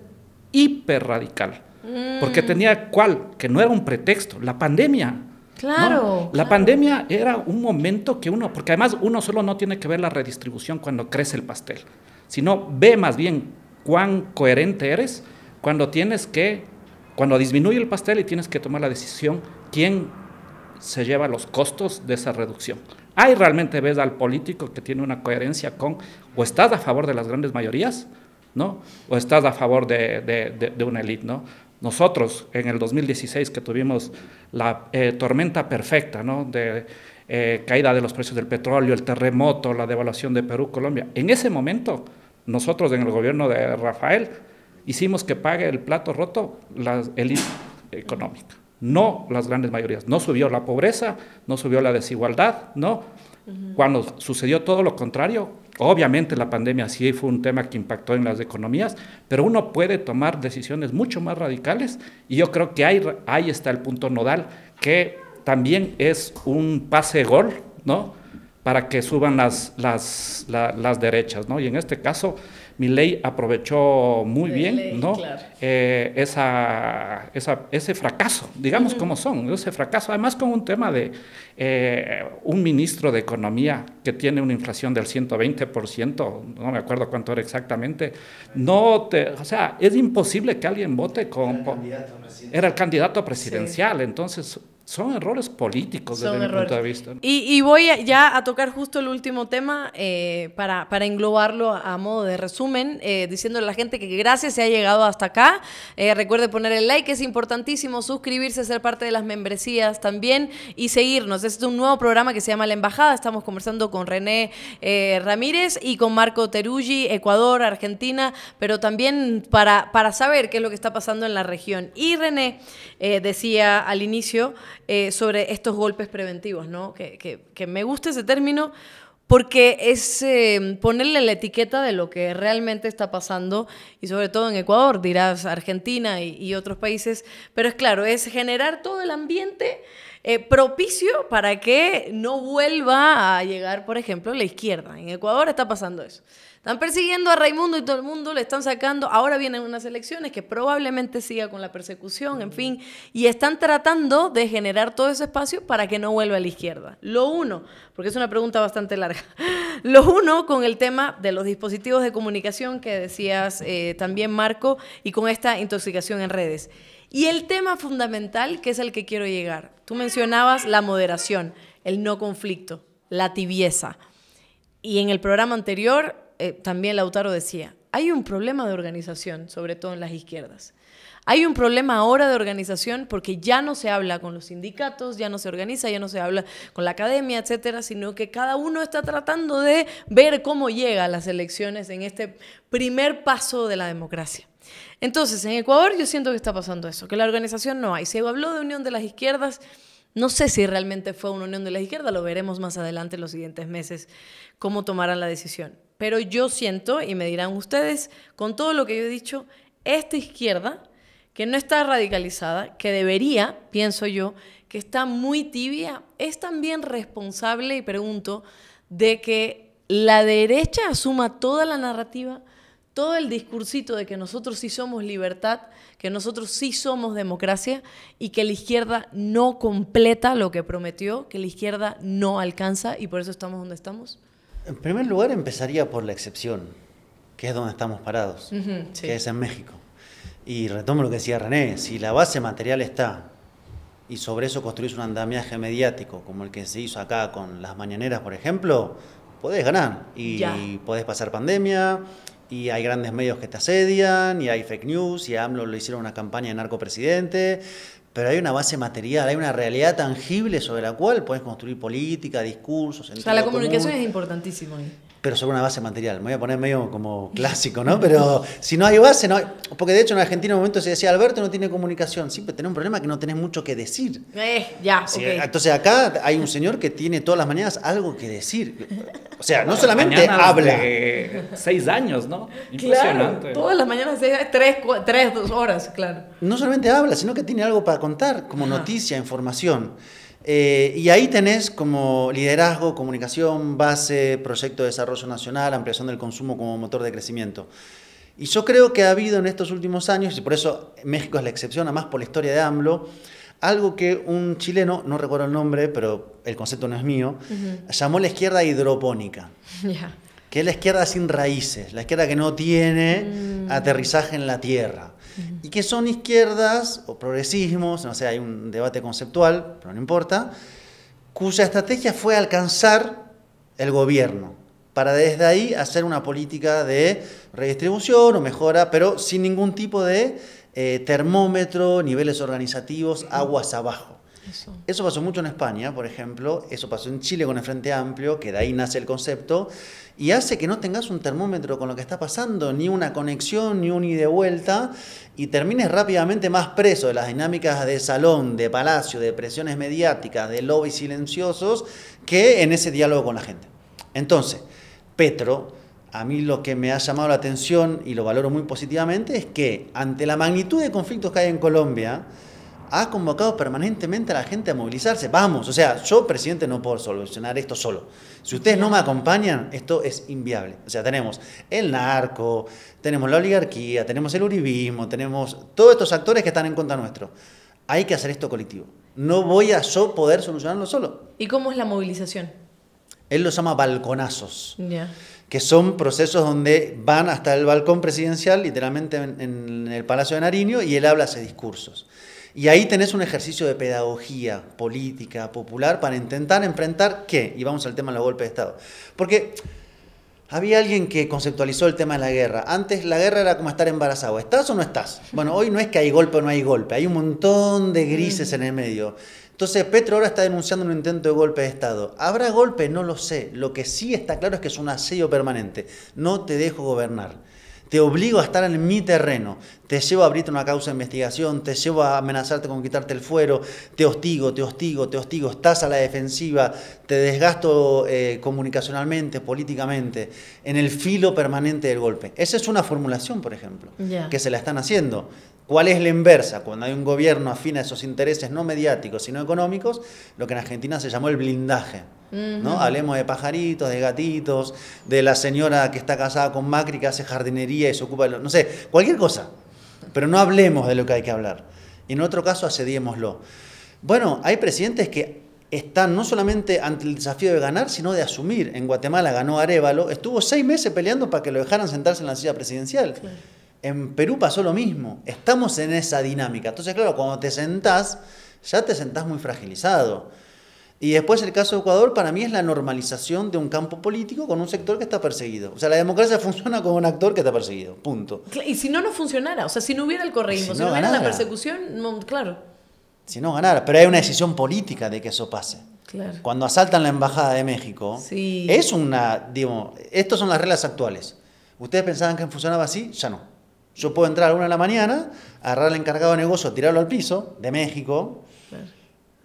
hiperradical. radical, mm. Porque tenía cuál, que no era un pretexto, la pandemia. Claro. La pandemia era un momento que uno, porque además uno solo no tiene que ver la redistribución cuando crece el pastel, sino ve más bien cuán coherente eres cuando tienes que cuando disminuye el pastel y tienes que tomar la decisión, ¿quién se lleva los costos de esa reducción? hay realmente ves al político que tiene una coherencia con, o estás a favor de las grandes mayorías, ¿no? O estás a favor de, una élite, ¿no? Nosotros, en el 2016, que tuvimos la eh, tormenta perfecta, ¿no? De eh, caída de los precios del petróleo, el terremoto, la devaluación de Perú, Colombia. En ese momento, nosotros en el gobierno de Rafael hicimos que pague el plato roto la élite económica, no las grandes mayorías. No subió la pobreza, no subió la desigualdad, ¿no? Cuando sucedió todo lo contrario, obviamente la pandemia sí fue un tema que impactó en las economías, pero uno puede tomar decisiones mucho más radicales y yo creo que ahí, ahí está el punto nodal, que también es un pase gol, ¿no? Para que suban las, las, las derechas, ¿no? Y en este caso, mi ley aprovechó muy bien ¿no? Eh, esa, ese fracaso, digamos cómo como son, ese fracaso, además con un tema de eh, un ministro de Economía que tiene una inflación del 120%, no me acuerdo cuánto era exactamente, no o sea, es imposible que alguien vote con... Era el candidato, era el candidato presidencial, entonces son errores políticos desde mi punto de vista. Y, voy ya a tocar justo el último tema eh, para, para, englobarlo a, modo de resumen, eh, diciéndole a la gente que gracias se ha llegado hasta acá. Eh, recuerde poner el like, es importantísimo, suscribirse, ser parte de las membresías también y seguirnos. Este es un nuevo programa que se llama La Embajada. Estamos conversando con René Ramírez y con Marco Teruggi, Ecuador, Argentina, pero también para, para saber qué es lo que está pasando en la región. Y René decía al inicio, eh, sobre estos golpes preventivos, ¿no? Que, que, me gusta ese término porque es em, ponerle la etiqueta de lo que realmente está pasando y sobre todo en Ecuador, dirás Argentina y, y otros países, pero es claro, es generar todo el ambiente eh, propicio para que no vuelva a llegar, por ejemplo, la izquierda. En Ecuador está pasando eso. Están persiguiendo a Raimundo y todo el mundo le están sacando. Ahora vienen unas elecciones que probablemente siga con la persecución, en fin. Y están tratando de generar todo ese espacio para que no vuelva a la izquierda. Lo uno, porque es una pregunta bastante larga. [laughs] Lo uno con el tema de los dispositivos de comunicación que decías eh, también, Marco, y con esta intoxicación en redes. Y el tema fundamental, que es el que quiero llegar, tú mencionabas la moderación, el no conflicto, la tibieza. Y en el programa anterior eh, también Lautaro decía, hay un problema de organización, sobre todo en las izquierdas. Hay un problema ahora de organización porque ya no se habla con los sindicatos, ya no se organiza, ya no se habla con la academia, etcétera, sino que cada uno está tratando de ver cómo llega a las elecciones en este primer paso de la democracia. Entonces, en Ecuador yo siento que está pasando eso, que la organización no hay. Se habló de unión de las izquierdas, no sé si realmente fue una unión de las izquierdas, lo veremos más adelante en los siguientes meses, cómo tomarán la decisión. Pero yo siento, y me dirán ustedes, con todo lo que yo he dicho, esta izquierda, que no está radicalizada, que debería, pienso yo, que está muy tibia, es también responsable, y pregunto, de que la derecha asuma toda la narrativa todo el discursito de que nosotros sí somos libertad, que nosotros sí somos democracia y que la izquierda no completa lo que prometió, que la izquierda no alcanza y por eso estamos donde estamos? En primer lugar, empezaría por la excepción, que es donde estamos parados, que es en México. Y retomo lo que decía René, si la base material está y sobre eso construís un andamiaje mediático, como el que se hizo acá con las mañaneras, por ejemplo, podés ganar y podés pasar pandemia, y hay grandes medios que te asedian, y hay fake news, y a AMLO le hicieron una campaña de narco-presidente, pero hay una base material, hay una realidad tangible sobre la cual puedes construir política, discursos. O sea, la comunicación es importantísima pero sobre una base material. Me voy a poner medio como clásico, ¿no? Pero si no hay base, no hay... Porque de hecho en Argentina en un momento se decía, Alberto no tiene comunicación. Sí, pero tenés un problema que no tenés mucho que decir. Eh, ya, Entonces acá hay un señor que tiene todas las mañanas algo que decir. O sea, no solamente mañana habla. seis años, ¿no? Impresionante. Claro, todas las mañanas, tres, dos horas, claro. No solamente habla, sino que tiene algo para contar, como noticia, información. Eh, y ahí tenés como liderazgo, comunicación, base, proyecto de desarrollo nacional, ampliación del consumo como motor de crecimiento. Y yo creo que ha habido en estos últimos años, y por eso México es la excepción, además por la historia de AMLO, algo que un chileno, no recuerdo el nombre, pero el concepto no es mío, llamó la izquierda hidropónica. [laughs] Que es la izquierda sin raíces, la izquierda que no tiene mm. aterrizaje en la tierra y que son izquierdas o progresismos, no sé, hay un debate conceptual, pero no importa, cuya estrategia fue alcanzar el gobierno para desde ahí hacer una política de redistribución o mejora, pero sin ningún tipo de eh, termómetro, niveles organizativos, aguas abajo. Eso. pasó mucho en España, por ejemplo, eso pasó en Chile con el Frente Amplio, que de ahí nace el concepto, y hace que no tengas un termómetro con lo que está pasando, ni una conexión, ni un ida y de vuelta, y termines rápidamente más preso de las dinámicas de salón, de palacio, de presiones mediáticas, de lobbies silenciosos, que en ese diálogo con la gente. Entonces, Petro, a mí lo que me ha llamado la atención y lo valoro muy positivamente es que ante la magnitud de conflictos que hay en Colombia, ha convocado permanentemente a la gente a movilizarse. Vamos, o sea, yo, presidente, no puedo solucionar esto solo. Si ustedes no me acompañan, esto es inviable. O sea, tenemos el narco, tenemos la oligarquía, tenemos el uribismo, tenemos todos estos actores que están en contra nuestro. Hay que hacer esto colectivo. No voy a yo poder solucionarlo solo. ¿Y cómo es la movilización? Él los llama balconazos. Que son procesos donde van hasta el balcón presidencial, literalmente en el Palacio de Nariño, y él habla hace discursos. Y ahí tenés un ejercicio de pedagogía política, popular, para intentar enfrentar qué. Y vamos al tema de los golpes de Estado. Porque había alguien que conceptualizó el tema de la guerra. Antes la guerra era como estar embarazado. ¿Estás o no estás? Bueno, hoy no es que hay golpe o no hay golpe. Hay un montón de grises en el medio. Entonces, Petro ahora está denunciando un intento de golpe de Estado. ¿Habrá golpe? No lo sé. Lo que sí está claro es que es un asedio permanente. No te dejo gobernar te obligo a estar en mi terreno, te llevo a abrirte una causa de investigación, te llevo a amenazarte con quitarte el fuero, te hostigo, te hostigo, te hostigo, estás a la defensiva, te desgasto eh, comunicacionalmente, políticamente, en el filo permanente del golpe. Esa es una formulación, por ejemplo, que se la están haciendo. ¿Cuál es la inversa? Cuando hay un gobierno afina a esos intereses no mediáticos, sino económicos, lo que en Argentina se llamó el blindaje. ¿no? Hablemos de pajaritos, de gatitos, de la señora que está casada con Macri que hace jardinería y se ocupa de... Lo, no sé, cualquier cosa. Pero no hablemos de lo que hay que hablar. Y en otro caso, asediémoslo. Bueno, hay presidentes que están no solamente ante el desafío de ganar, sino de asumir. En Guatemala ganó Arevalo, estuvo seis meses peleando para que lo dejaran sentarse en la silla presidencial. En Perú pasó lo mismo, estamos en esa dinámica. Entonces, claro, cuando te sentás, ya te sentás muy fragilizado. Y después el caso de Ecuador para mí es la normalización de un campo político con un sector que está perseguido. O sea, la democracia [laughs] funciona con un actor que está perseguido, punto. Y si no, no funcionara. O sea, si no hubiera el correísmo, si, no, hubiera la persecución, claro. Si no ganara, pero hay una decisión política de que eso pase. Claro. Cuando asaltan la Embajada de México, es una, digo, estas son las reglas actuales. Ustedes pensaban que funcionaba así, ya no. Yo puedo entrar a una de la mañana, agarrar al encargado de negocio, tirarlo al piso, de México,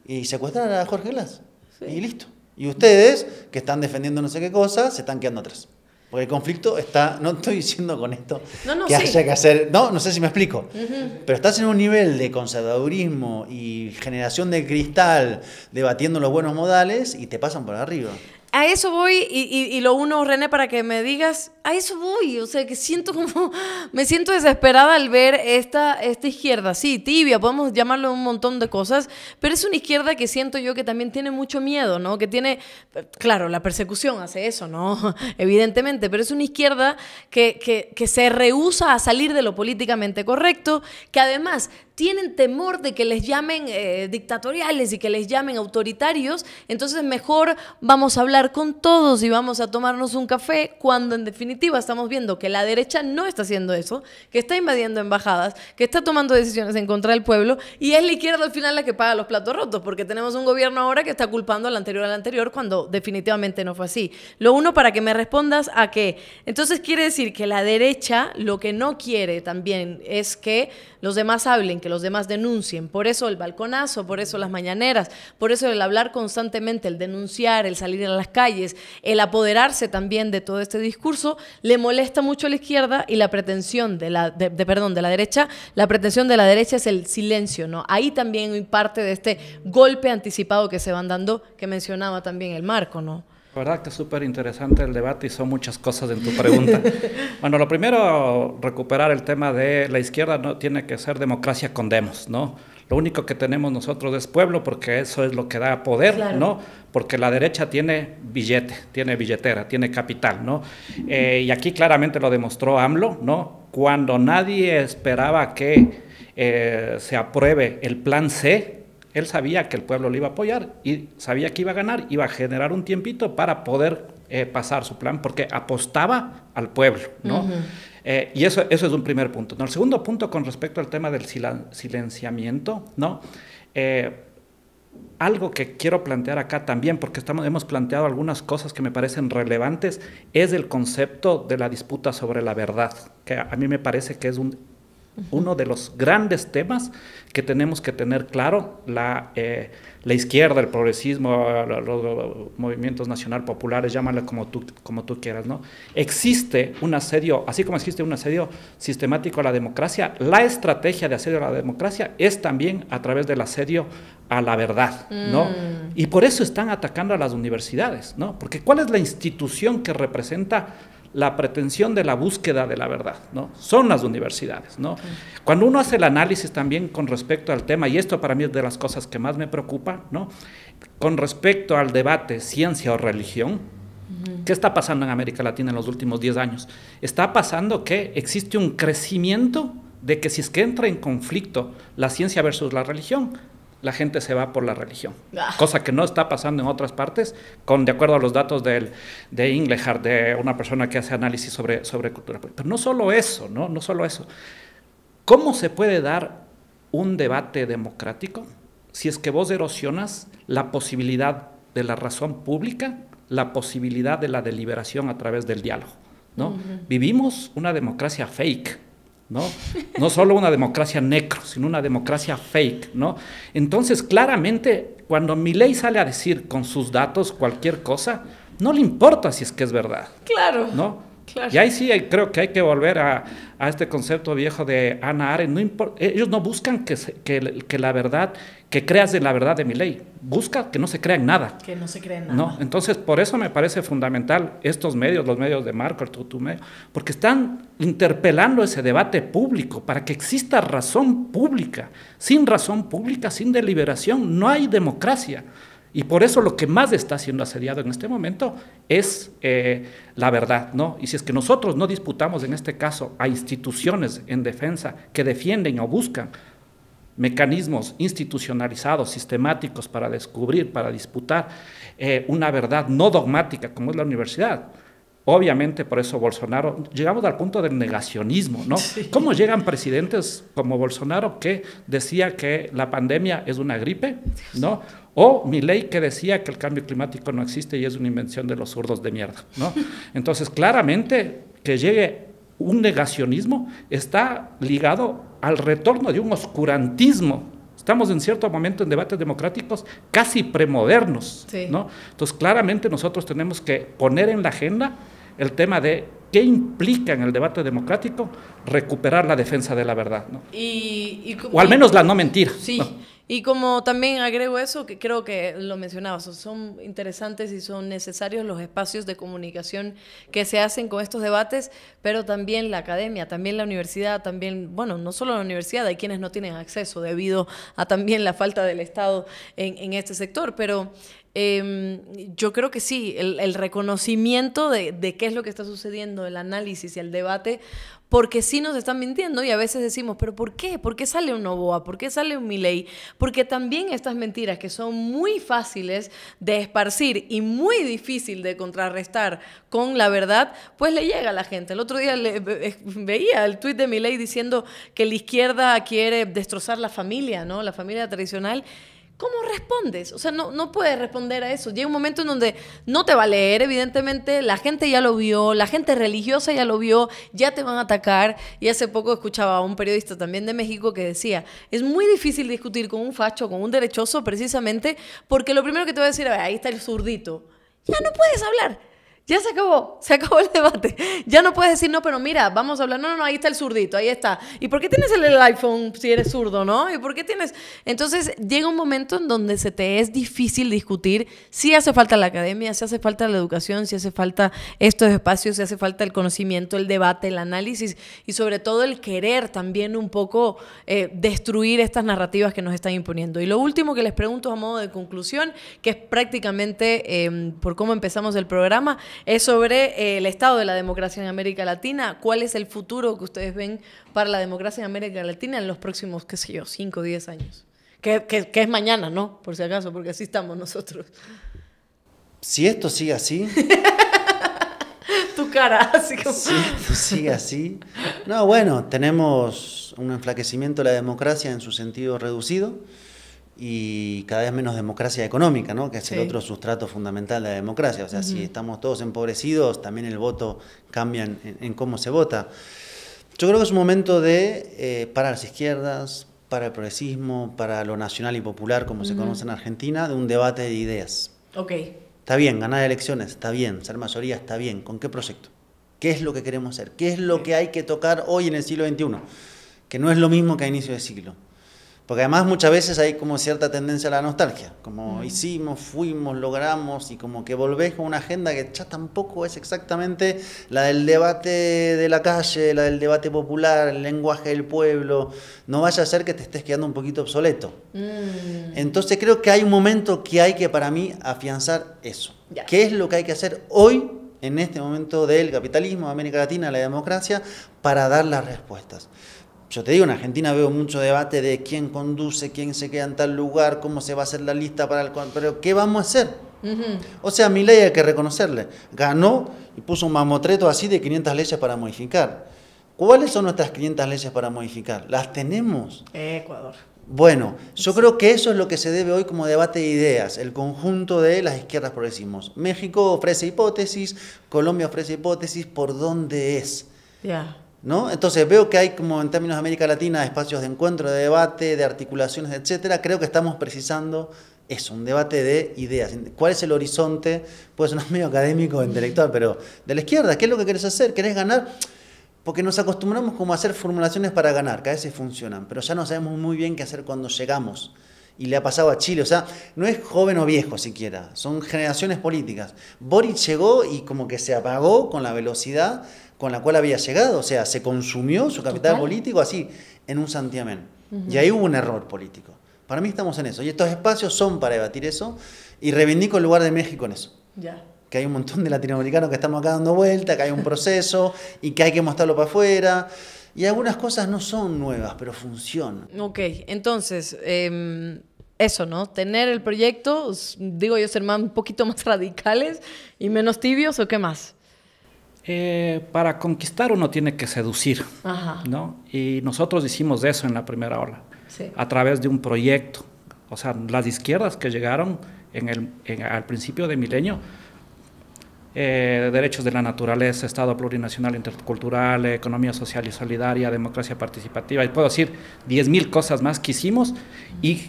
y secuestrar a Jorge Glass. Y listo. Y ustedes, que están defendiendo no sé qué cosa, se están quedando atrás. Porque el conflicto está, no estoy diciendo con esto que haya que hacer, no, no sé si me explico, pero estás en un nivel de conservadurismo y generación de cristal, debatiendo los buenos modales y te pasan por arriba a eso voy y, lo uno, René, para que me digas, a eso voy, o sea, que siento como, [laughs] me siento desesperada al ver esta, esta izquierda, sí, tibia, podemos llamarlo un montón de cosas, pero es una izquierda que siento yo que también tiene mucho miedo, ¿no? Que tiene, claro, la persecución hace eso, ¿no? [laughs] Evidentemente, pero es una izquierda que, que, que se rehúsa a salir de lo políticamente correcto, que además tienen temor de que les llamen eh, dictatoriales y que les llamen autoritarios, entonces mejor vamos a hablar con todos y vamos a tomarnos un café cuando en definitiva estamos viendo que la derecha no está haciendo eso, que está invadiendo embajadas, que está tomando decisiones en contra del pueblo y es la izquierda al final la que paga los platos rotos, porque tenemos un gobierno ahora que está culpando al anterior al anterior cuando definitivamente no fue así. Lo uno para que me respondas a qué. entonces quiere decir que la derecha lo que no quiere también es que los demás hablen, que los demás denuncien. Por eso el balconazo, por eso las mañaneras, por eso el hablar constantemente, el denunciar, el salir a las calles, el apoderarse también de todo este discurso, le molesta mucho a la izquierda y la pretensión de la, perdón, de la derecha, la pretensión de la derecha es el silencio, ¿no? Ahí también hay parte de este golpe anticipado que se van dando, que mencionaba también el marco, ¿no? La verdad que es súper interesante el debate y son muchas cosas en tu pregunta. [laughs] bueno, lo primero, recuperar el tema de la izquierda no tiene que ser democracia con demos, ¿no? Lo único que tenemos nosotros es pueblo porque eso es lo que da poder, ¿no? Porque la derecha tiene billete, tiene billetera, tiene capital, ¿no? Eh, y aquí claramente lo demostró AMLO, ¿no? Cuando nadie esperaba que eh, se apruebe el plan C, él sabía que el pueblo le iba a apoyar y sabía que iba a ganar, iba a generar un tiempito para poder eh, pasar su plan, porque apostaba al pueblo, ¿no? Eh, y eso, eso es un primer punto. El segundo punto con respecto al tema del silenciamiento, ¿no? Eh, algo que quiero plantear acá también, porque estamos, hemos planteado algunas cosas que me parecen relevantes, es el concepto de la disputa sobre la verdad, que a mí me parece que es un uno de los grandes temas que tenemos que tener claro, la, eh, izquierda, el progresismo, los, movimientos nacional populares, llámalo como tú, como tú quieras, ¿no? Existe un asedio, así como existe un asedio sistemático a la democracia, la estrategia de asedio a la democracia es también a través del asedio a la verdad, ¿no? Mm. Y por eso están atacando a las universidades, ¿no? Porque ¿cuál es la institución que representa la pretensión de la búsqueda de la verdad, ¿no? Son las universidades, ¿no? Cuando uno hace el análisis también con respecto al tema, y esto para mí es de las cosas que más me preocupa, ¿no? Con respecto al debate ciencia o religión, ¿qué está pasando en América Latina en los últimos 10 años? Está pasando que existe un crecimiento de que si es que entra en conflicto la ciencia versus la religión, la gente se va por la religión, ah. cosa que no está pasando en otras partes, con de acuerdo a los datos de Inglehart, de una persona que hace análisis sobre, sobre cultura. Pero no solo eso, ¿no? no solo eso. ¿Cómo se puede dar un debate democrático si es que vos erosionas la posibilidad de la razón pública, la posibilidad de la deliberación a través del diálogo? ¿no? Vivimos una democracia fake ¿no? No solo una democracia necro, sino una democracia fake, ¿no? Entonces, claramente, cuando mi ley sale a decir con sus datos cualquier cosa, no le importa si es que es verdad. Claro. ¿No? Y ahí sí eh, creo que hay que volver a, este concepto viejo de Ana Arendt. Eh, ellos no buscan que, la verdad, que creas de la verdad de mi ley. Busca que no se crea en nada. Que no se crea nada. entonces, por eso me parece fundamental estos medios, los medios de Marco, tu, medio, porque están interpelando ese debate público para que exista razón pública. Sin razón pública, sin deliberación, no hay democracia. Y por eso lo que más está siendo asediado en este momento es eh, la verdad, ¿no? Y si es que nosotros no disputamos en este caso a instituciones en defensa que defienden o buscan mecanismos institucionalizados, sistemáticos para descubrir, para disputar eh, una verdad no dogmática como es la universidad, Obviamente, por eso Bolsonaro, llegamos al punto del negacionismo, ¿no? ¿Cómo llegan presidentes como Bolsonaro que decía que la pandemia es una gripe, ¿no? O mi ley que decía que el cambio climático no existe y es una invención de los zurdos de mierda. ¿no? Entonces, claramente que llegue un negacionismo está ligado al retorno de un oscurantismo. Estamos en cierto momento en debates democráticos casi premodernos. ¿no? Entonces, claramente nosotros tenemos que poner en la agenda el tema de qué implica en el debate democrático recuperar la defensa de la verdad. ¿no? o al menos la no mentira. Sí. Y como también agrego eso, que creo que lo mencionabas, son interesantes y son necesarios los espacios de comunicación que se hacen con estos debates, pero también la academia, también la universidad, también, bueno, no solo la universidad, hay quienes no tienen acceso debido a también la falta del Estado en, en este sector, pero Em, yo creo que sí, el, reconocimiento de, qué es lo que está sucediendo, el análisis y el debate, porque sí nos están mintiendo y a veces decimos, pero ¿por qué? ¿Por qué sale un Novoa? ¿Por qué sale un Milei? Porque también estas mentiras que son muy fáciles de esparcir y muy difícil de contrarrestar con la verdad, pues le llega a la gente. El otro día le, veía el tuit de Milei diciendo que la izquierda quiere destrozar la familia, ¿no? La familia tradicional. ¿Cómo respondes? O sea, no, no puedes responder a eso. Llega un momento en donde no te va a leer, evidentemente, la gente ya lo vio, la gente religiosa ya lo vio, ya te van a atacar. Y hace poco escuchaba a un periodista también de México que decía, es muy difícil discutir con un facho, con un derechoso, precisamente porque lo primero que te va a decir, ahí está el zurdito. Ya no puedes hablar, ya se acabó, se acabó el debate. Ya no puedes decir, no, pero mira, vamos a hablar, no, no, no, ahí está el zurdito, ahí está. ¿Y por qué tienes el iPhone si eres zurdo, no? ¿Y por qué tienes...? Entonces llega un momento en donde se te es difícil discutir si hace falta la academia, si hace falta la educación, si hace falta estos espacios, si hace falta el conocimiento, el debate, el análisis y sobre todo el querer también un poco eh, destruir estas narrativas que nos están imponiendo. Y lo último que les pregunto a modo de conclusión, que es prácticamente em, por cómo empezamos el programa, es sobre eh, el estado de la democracia en América Latina, cuál es el futuro que ustedes ven para la democracia en América Latina en los próximos, qué sé yo, 5 o 10 años. Que, que, es mañana, ¿no? Por si acaso, porque así estamos nosotros. Si esto sigue así... [laughs] tu cara, así como... Si esto sigue así... No, bueno, tenemos un enflaquecimiento de la democracia en su sentido reducido y cada vez menos democracia económica, ¿no? que es el otro sustrato fundamental de la democracia. O sea, si estamos todos empobrecidos, también el voto cambia en, cómo se vota. Yo creo que es un momento de eh, para las izquierdas, para el progresismo, para lo nacional y popular, como se conoce en Argentina, de un debate de ideas. Ok. Está bien, ganar elecciones, está bien, ser mayoría, está bien. ¿Con qué proyecto? ¿Qué es lo que queremos hacer? ¿Qué es lo que hay que tocar hoy en el siglo XXI? Que no es lo mismo que a inicio de siglo. Porque además muchas veces hay como cierta tendencia a la nostalgia, como mm. hicimos, fuimos, logramos y como que volvés con una agenda que ya tampoco es exactamente la del debate de la calle, la del debate popular, el lenguaje del pueblo, no vaya a ser que te estés quedando un poquito obsoleto. Mm. Entonces creo que hay un momento que hay que para mí afianzar eso. ¿Qué es lo que hay que hacer hoy en este momento del capitalismo, América Latina, la democracia, para dar las respuestas? yo te digo, en Argentina veo mucho debate de quién conduce, quién se queda en tal lugar, cómo se va a hacer la lista para el... Pero ¿qué vamos a hacer? O sea, mi ley hay que reconocerle. Ganó y puso un mamotreto así de 500 leyes para modificar. ¿Cuáles son nuestras 500 leyes para modificar? ¿Las tenemos? Ecuador. Bueno, yo creo que eso es lo que se debe hoy como debate de ideas, el conjunto de las izquierdas progresimos México ofrece hipótesis, Colombia ofrece hipótesis, ¿por dónde es? Ya. Entonces veo que hay, como en términos de América Latina, espacios de encuentro, de debate, de articulaciones, etcétera. Creo que estamos precisando eso, un debate de ideas. ¿Cuál es el horizonte? Puede un [laughs] medio académico, intelectual, pero de la izquierda, ¿qué es lo que querés hacer? ¿Querés ganar? Porque nos acostumbramos como a hacer formulaciones para ganar, que a veces funcionan, pero ya no sabemos muy bien qué hacer cuando llegamos. Y le ha pasado a Chile, o sea, no es joven o viejo siquiera, son generaciones políticas. Boric llegó y como que se apagó con la velocidad con la cual había llegado. O sea, se consumió su capital político así, en un santiamén. Y ahí hubo un error político. Para mí estamos en eso. Y estos espacios son para debatir eso. Y reivindico el lugar de México en eso. Ya. Que hay un montón de latinoamericanos que estamos acá dando vuelta, que hay un proceso [laughs] y que hay que mostrarlo para afuera. Y algunas cosas no son nuevas, pero funcionan. Ok, entonces, em, eso, ¿no? Tener el proyecto, digo yo, ser más, un poquito más [laughs] radicales y menos tibios o qué más. Eh, para conquistar uno tiene que seducir, ¿no? Y nosotros hicimos eso en la primera ola, a través de un proyecto. O sea, las izquierdas que llegaron en el, al principio de milenio, eh, derechos de la naturaleza, Estado plurinacional intercultural, economía social y solidaria, democracia participativa, y puedo decir 10.000 cosas más que hicimos y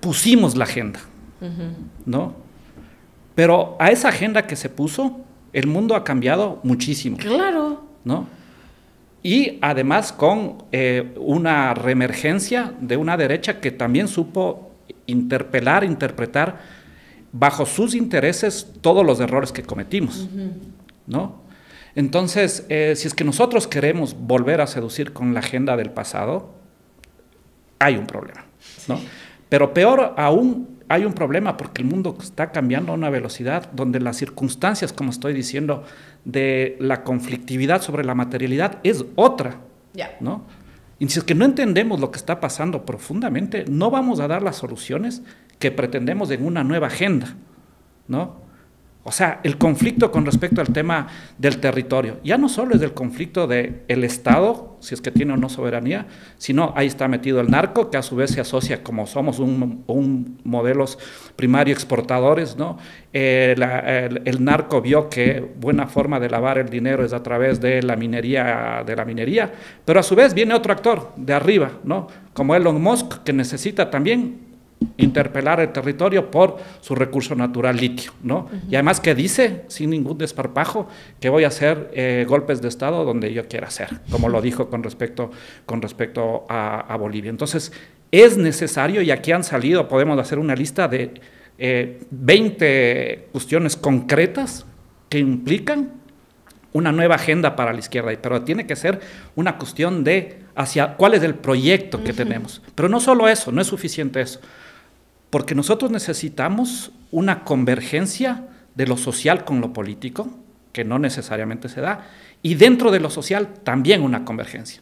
pusimos la agenda, ¿no? Pero a esa agenda que se puso, el mundo ha cambiado muchísimo. Claro. ¿No? Y además con eh, una reemergencia de una derecha que también supo interpelar, interpretar bajo sus intereses todos los errores que cometimos. ¿No? Entonces, eh, si es que nosotros queremos volver a seducir con la agenda del pasado, hay un problema. ¿no? Pero peor aún hay un problema porque el mundo está cambiando a una velocidad donde las circunstancias, como estoy diciendo, de la conflictividad sobre la materialidad es otra. ¿no? Y si es que no entendemos lo que está pasando profundamente, no vamos a dar las soluciones que pretendemos en una nueva agenda. ¿no? O sea, el conflicto con respecto al tema del territorio, ya no solo es el conflicto del el Estado, si es que tiene o no soberanía, sino ahí está metido el narco, que a su vez se asocia, como somos un, modelos primario exportadores, ¿no? Eh, el, narco vio que buena forma de lavar el dinero es a través de la minería, de la minería, pero a su vez viene otro actor de arriba, ¿no? Como Elon Musk, que necesita también interpelar el territorio por su recurso natural litio, ¿no? Y además que dice, sin ningún desparpajo, que voy a hacer eh, golpes de Estado donde yo quiera hacer, como lo dijo con respecto, con respecto a, Bolivia. Entonces, es necesario, y aquí han salido, podemos hacer una lista de 20 eh, cuestiones concretas que implican una nueva agenda para la izquierda, pero tiene que ser una cuestión de hacia cuál es el proyecto que tenemos. Pero no solo eso, no es suficiente eso porque nosotros necesitamos una convergencia de lo social con lo político, que no necesariamente se da, y dentro de lo social también una convergencia.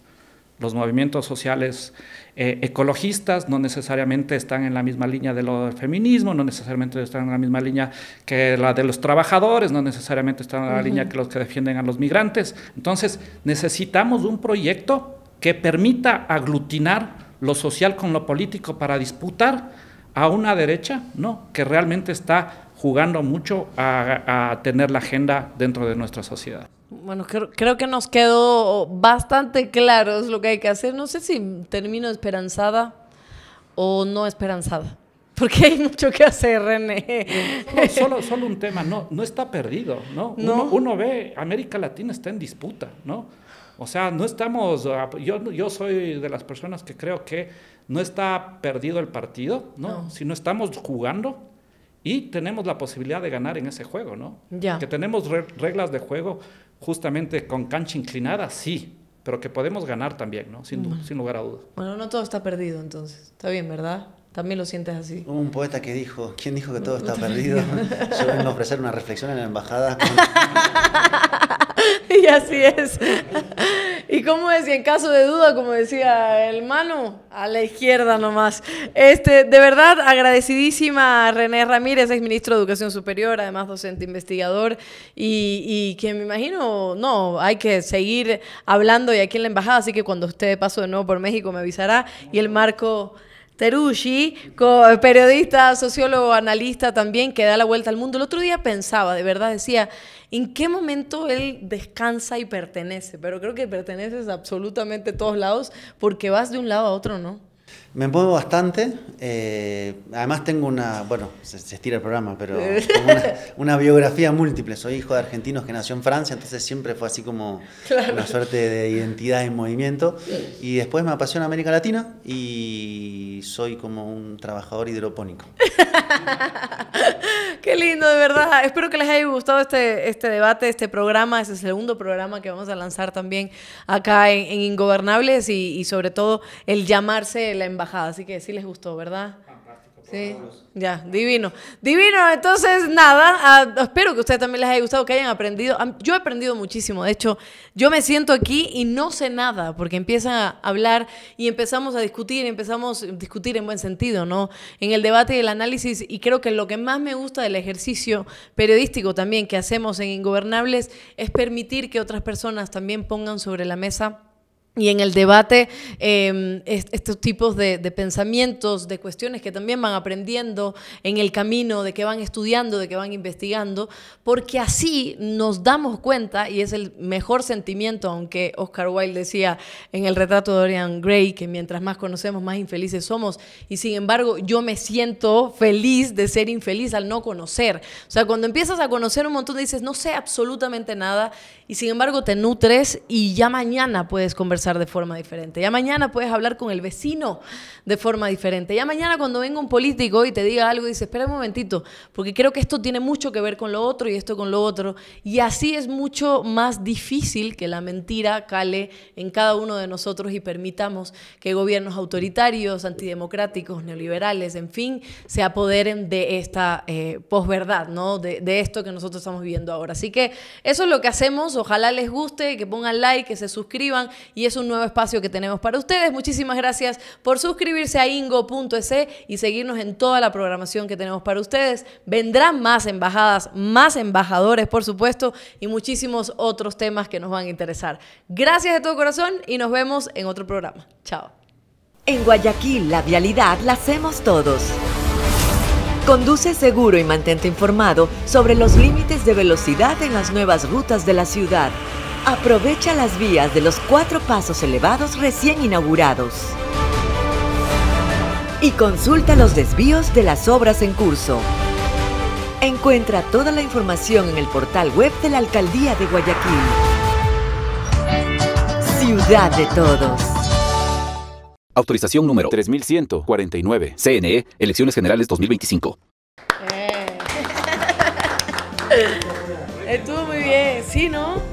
Los movimientos sociales eh, ecologistas no necesariamente están en la misma línea de lo del feminismo, no necesariamente están en la misma línea que la de los trabajadores, no necesariamente están en la línea que los que defienden a los migrantes. Entonces, necesitamos un proyecto que permita aglutinar lo social con lo político para disputar a una derecha, no, que realmente está jugando mucho a, tener la agenda dentro de nuestra sociedad. Bueno, creo, que nos quedó bastante claro lo que hay que hacer. No sé si termino esperanzada o no esperanzada, [laughs] porque hay mucho que hacer, René. solo, un tema, no, no está perdido, ¿no? Uno, uno, ve, América Latina está en disputa, ¿no? O sea, no estamos, ah, yo, yo soy de las personas que creo que no está perdido el partido, ¿no? Si no estamos jugando y tenemos la posibilidad de ganar en ese juego, ¿no? Que tenemos reglas de juego justamente con cancha inclinada, sí, pero que podemos ganar también, ¿no? Mm. Sin, lugar a dudas. Bueno, no todo está perdido entonces, está bien, ¿verdad? También lo sientes así. Hubo un poeta que dijo, ¿quién dijo que todo [laughs] está perdido? [laughs] Yo vengo ofrecer una reflexión en la embajada. [laughs] y así es. [laughs] Y como decía, en caso de duda, como decía el mano a la izquierda nomás. Este, de verdad, agradecidísima a René Ramírez, ex ministro de Educación Superior, además docente investigador, y, y que me imagino, no, hay que seguir hablando y aquí en la embajada, así que cuando usted paso de nuevo por México me avisará y el marco Terushi, eh, periodista, sociólogo, analista también, que da la vuelta al mundo. El otro día pensaba, de verdad, decía, ¿en qué momento él descansa y pertenece? Pero creo que perteneces a todos lados porque vas de un lado a otro, ¿no? Me muevo bastante. Eh, además tengo una, bueno, se, estira el programa, pero [laughs] una, biografía múltiple. Soy hijo de argentinos que nació en Francia, entonces siempre fue así como una suerte de identidad en movimiento. Y después me apasiona América Latina y soy como un trabajador hidropónico. [laughs] Qué lindo, de verdad. Espero que les haya gustado este, este debate, este programa, este segundo programa que vamos a lanzar también acá en, Ingobernables y, y, sobre todo el llamarse la así que sí les gustó, ¿verdad? Sí, ya, divino. Divino, entonces nada, ah, espero que a ustedes también les haya gustado, que hayan aprendido. Yo he aprendido muchísimo, de hecho, yo me siento aquí y no sé nada, porque empiezan a hablar y empezamos a discutir, empezamos a discutir en buen sentido, ¿no? En el debate y el análisis, y creo que lo que más me gusta del ejercicio periodístico también que hacemos en Ingobernables es permitir que otras personas también pongan sobre la mesa y en el debate em, estos tipos de, de, pensamientos, de cuestiones que también van aprendiendo en el camino, de que van estudiando, de que van investigando, porque así nos damos cuenta, y es el mejor sentimiento, aunque Oscar Wilde decía en el retrato de Dorian Gray, que mientras más conocemos, más infelices somos, y sin embargo yo me siento feliz de ser infeliz al no conocer. O sea, cuando empiezas a conocer un montón, dices, no sé absolutamente nada, y sin embargo te nutres y ya mañana puedes conversar de forma diferente. Ya mañana puedes hablar con el vecino de forma diferente. Ya mañana cuando venga un político y te diga algo, dice espera un momentito, porque creo que esto tiene mucho que ver con lo otro y esto con lo otro. Y así es mucho más difícil que la mentira cale en cada uno de nosotros y permitamos que gobiernos autoritarios, antidemocráticos, neoliberales, en fin, se apoderen de esta eh, posverdad, ¿no? De, esto que nosotros estamos viviendo ahora. Así que eso es lo que hacemos. Ojalá les guste, que pongan like, que se suscriban y es un nuevo espacio que tenemos para ustedes. Muchísimas gracias por suscribirse a ingo.es y seguirnos en toda la programación que tenemos para ustedes. Vendrán más embajadas, más embajadores, por supuesto, y muchísimos otros temas que nos van a interesar. Gracias de todo corazón y nos vemos en otro programa. Chao. En Guayaquil, la vialidad la hacemos todos. Conduce seguro y mantente informado sobre los límites de velocidad en las nuevas rutas de la ciudad. Aprovecha las vías de los cuatro pasos elevados recién inaugurados. Y consulta los desvíos de las obras en curso. Encuentra toda la información en el portal web de la Alcaldía de Guayaquil. Ciudad de todos. Autorización número 3149. CNE, e, Elecciones Generales 2025. Eh. [laughs] Estuvo muy bien, sí, ¿no?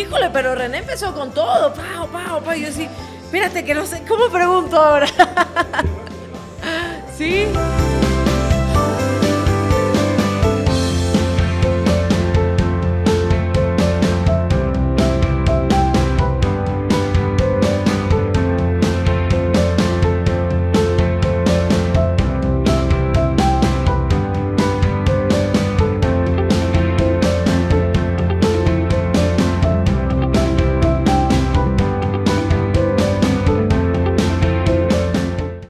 híjole, pero René empezó con todo, pao, pao, pao. yo sí, espérate que no sé, ¿cómo pregunto ahora? [laughs] sí.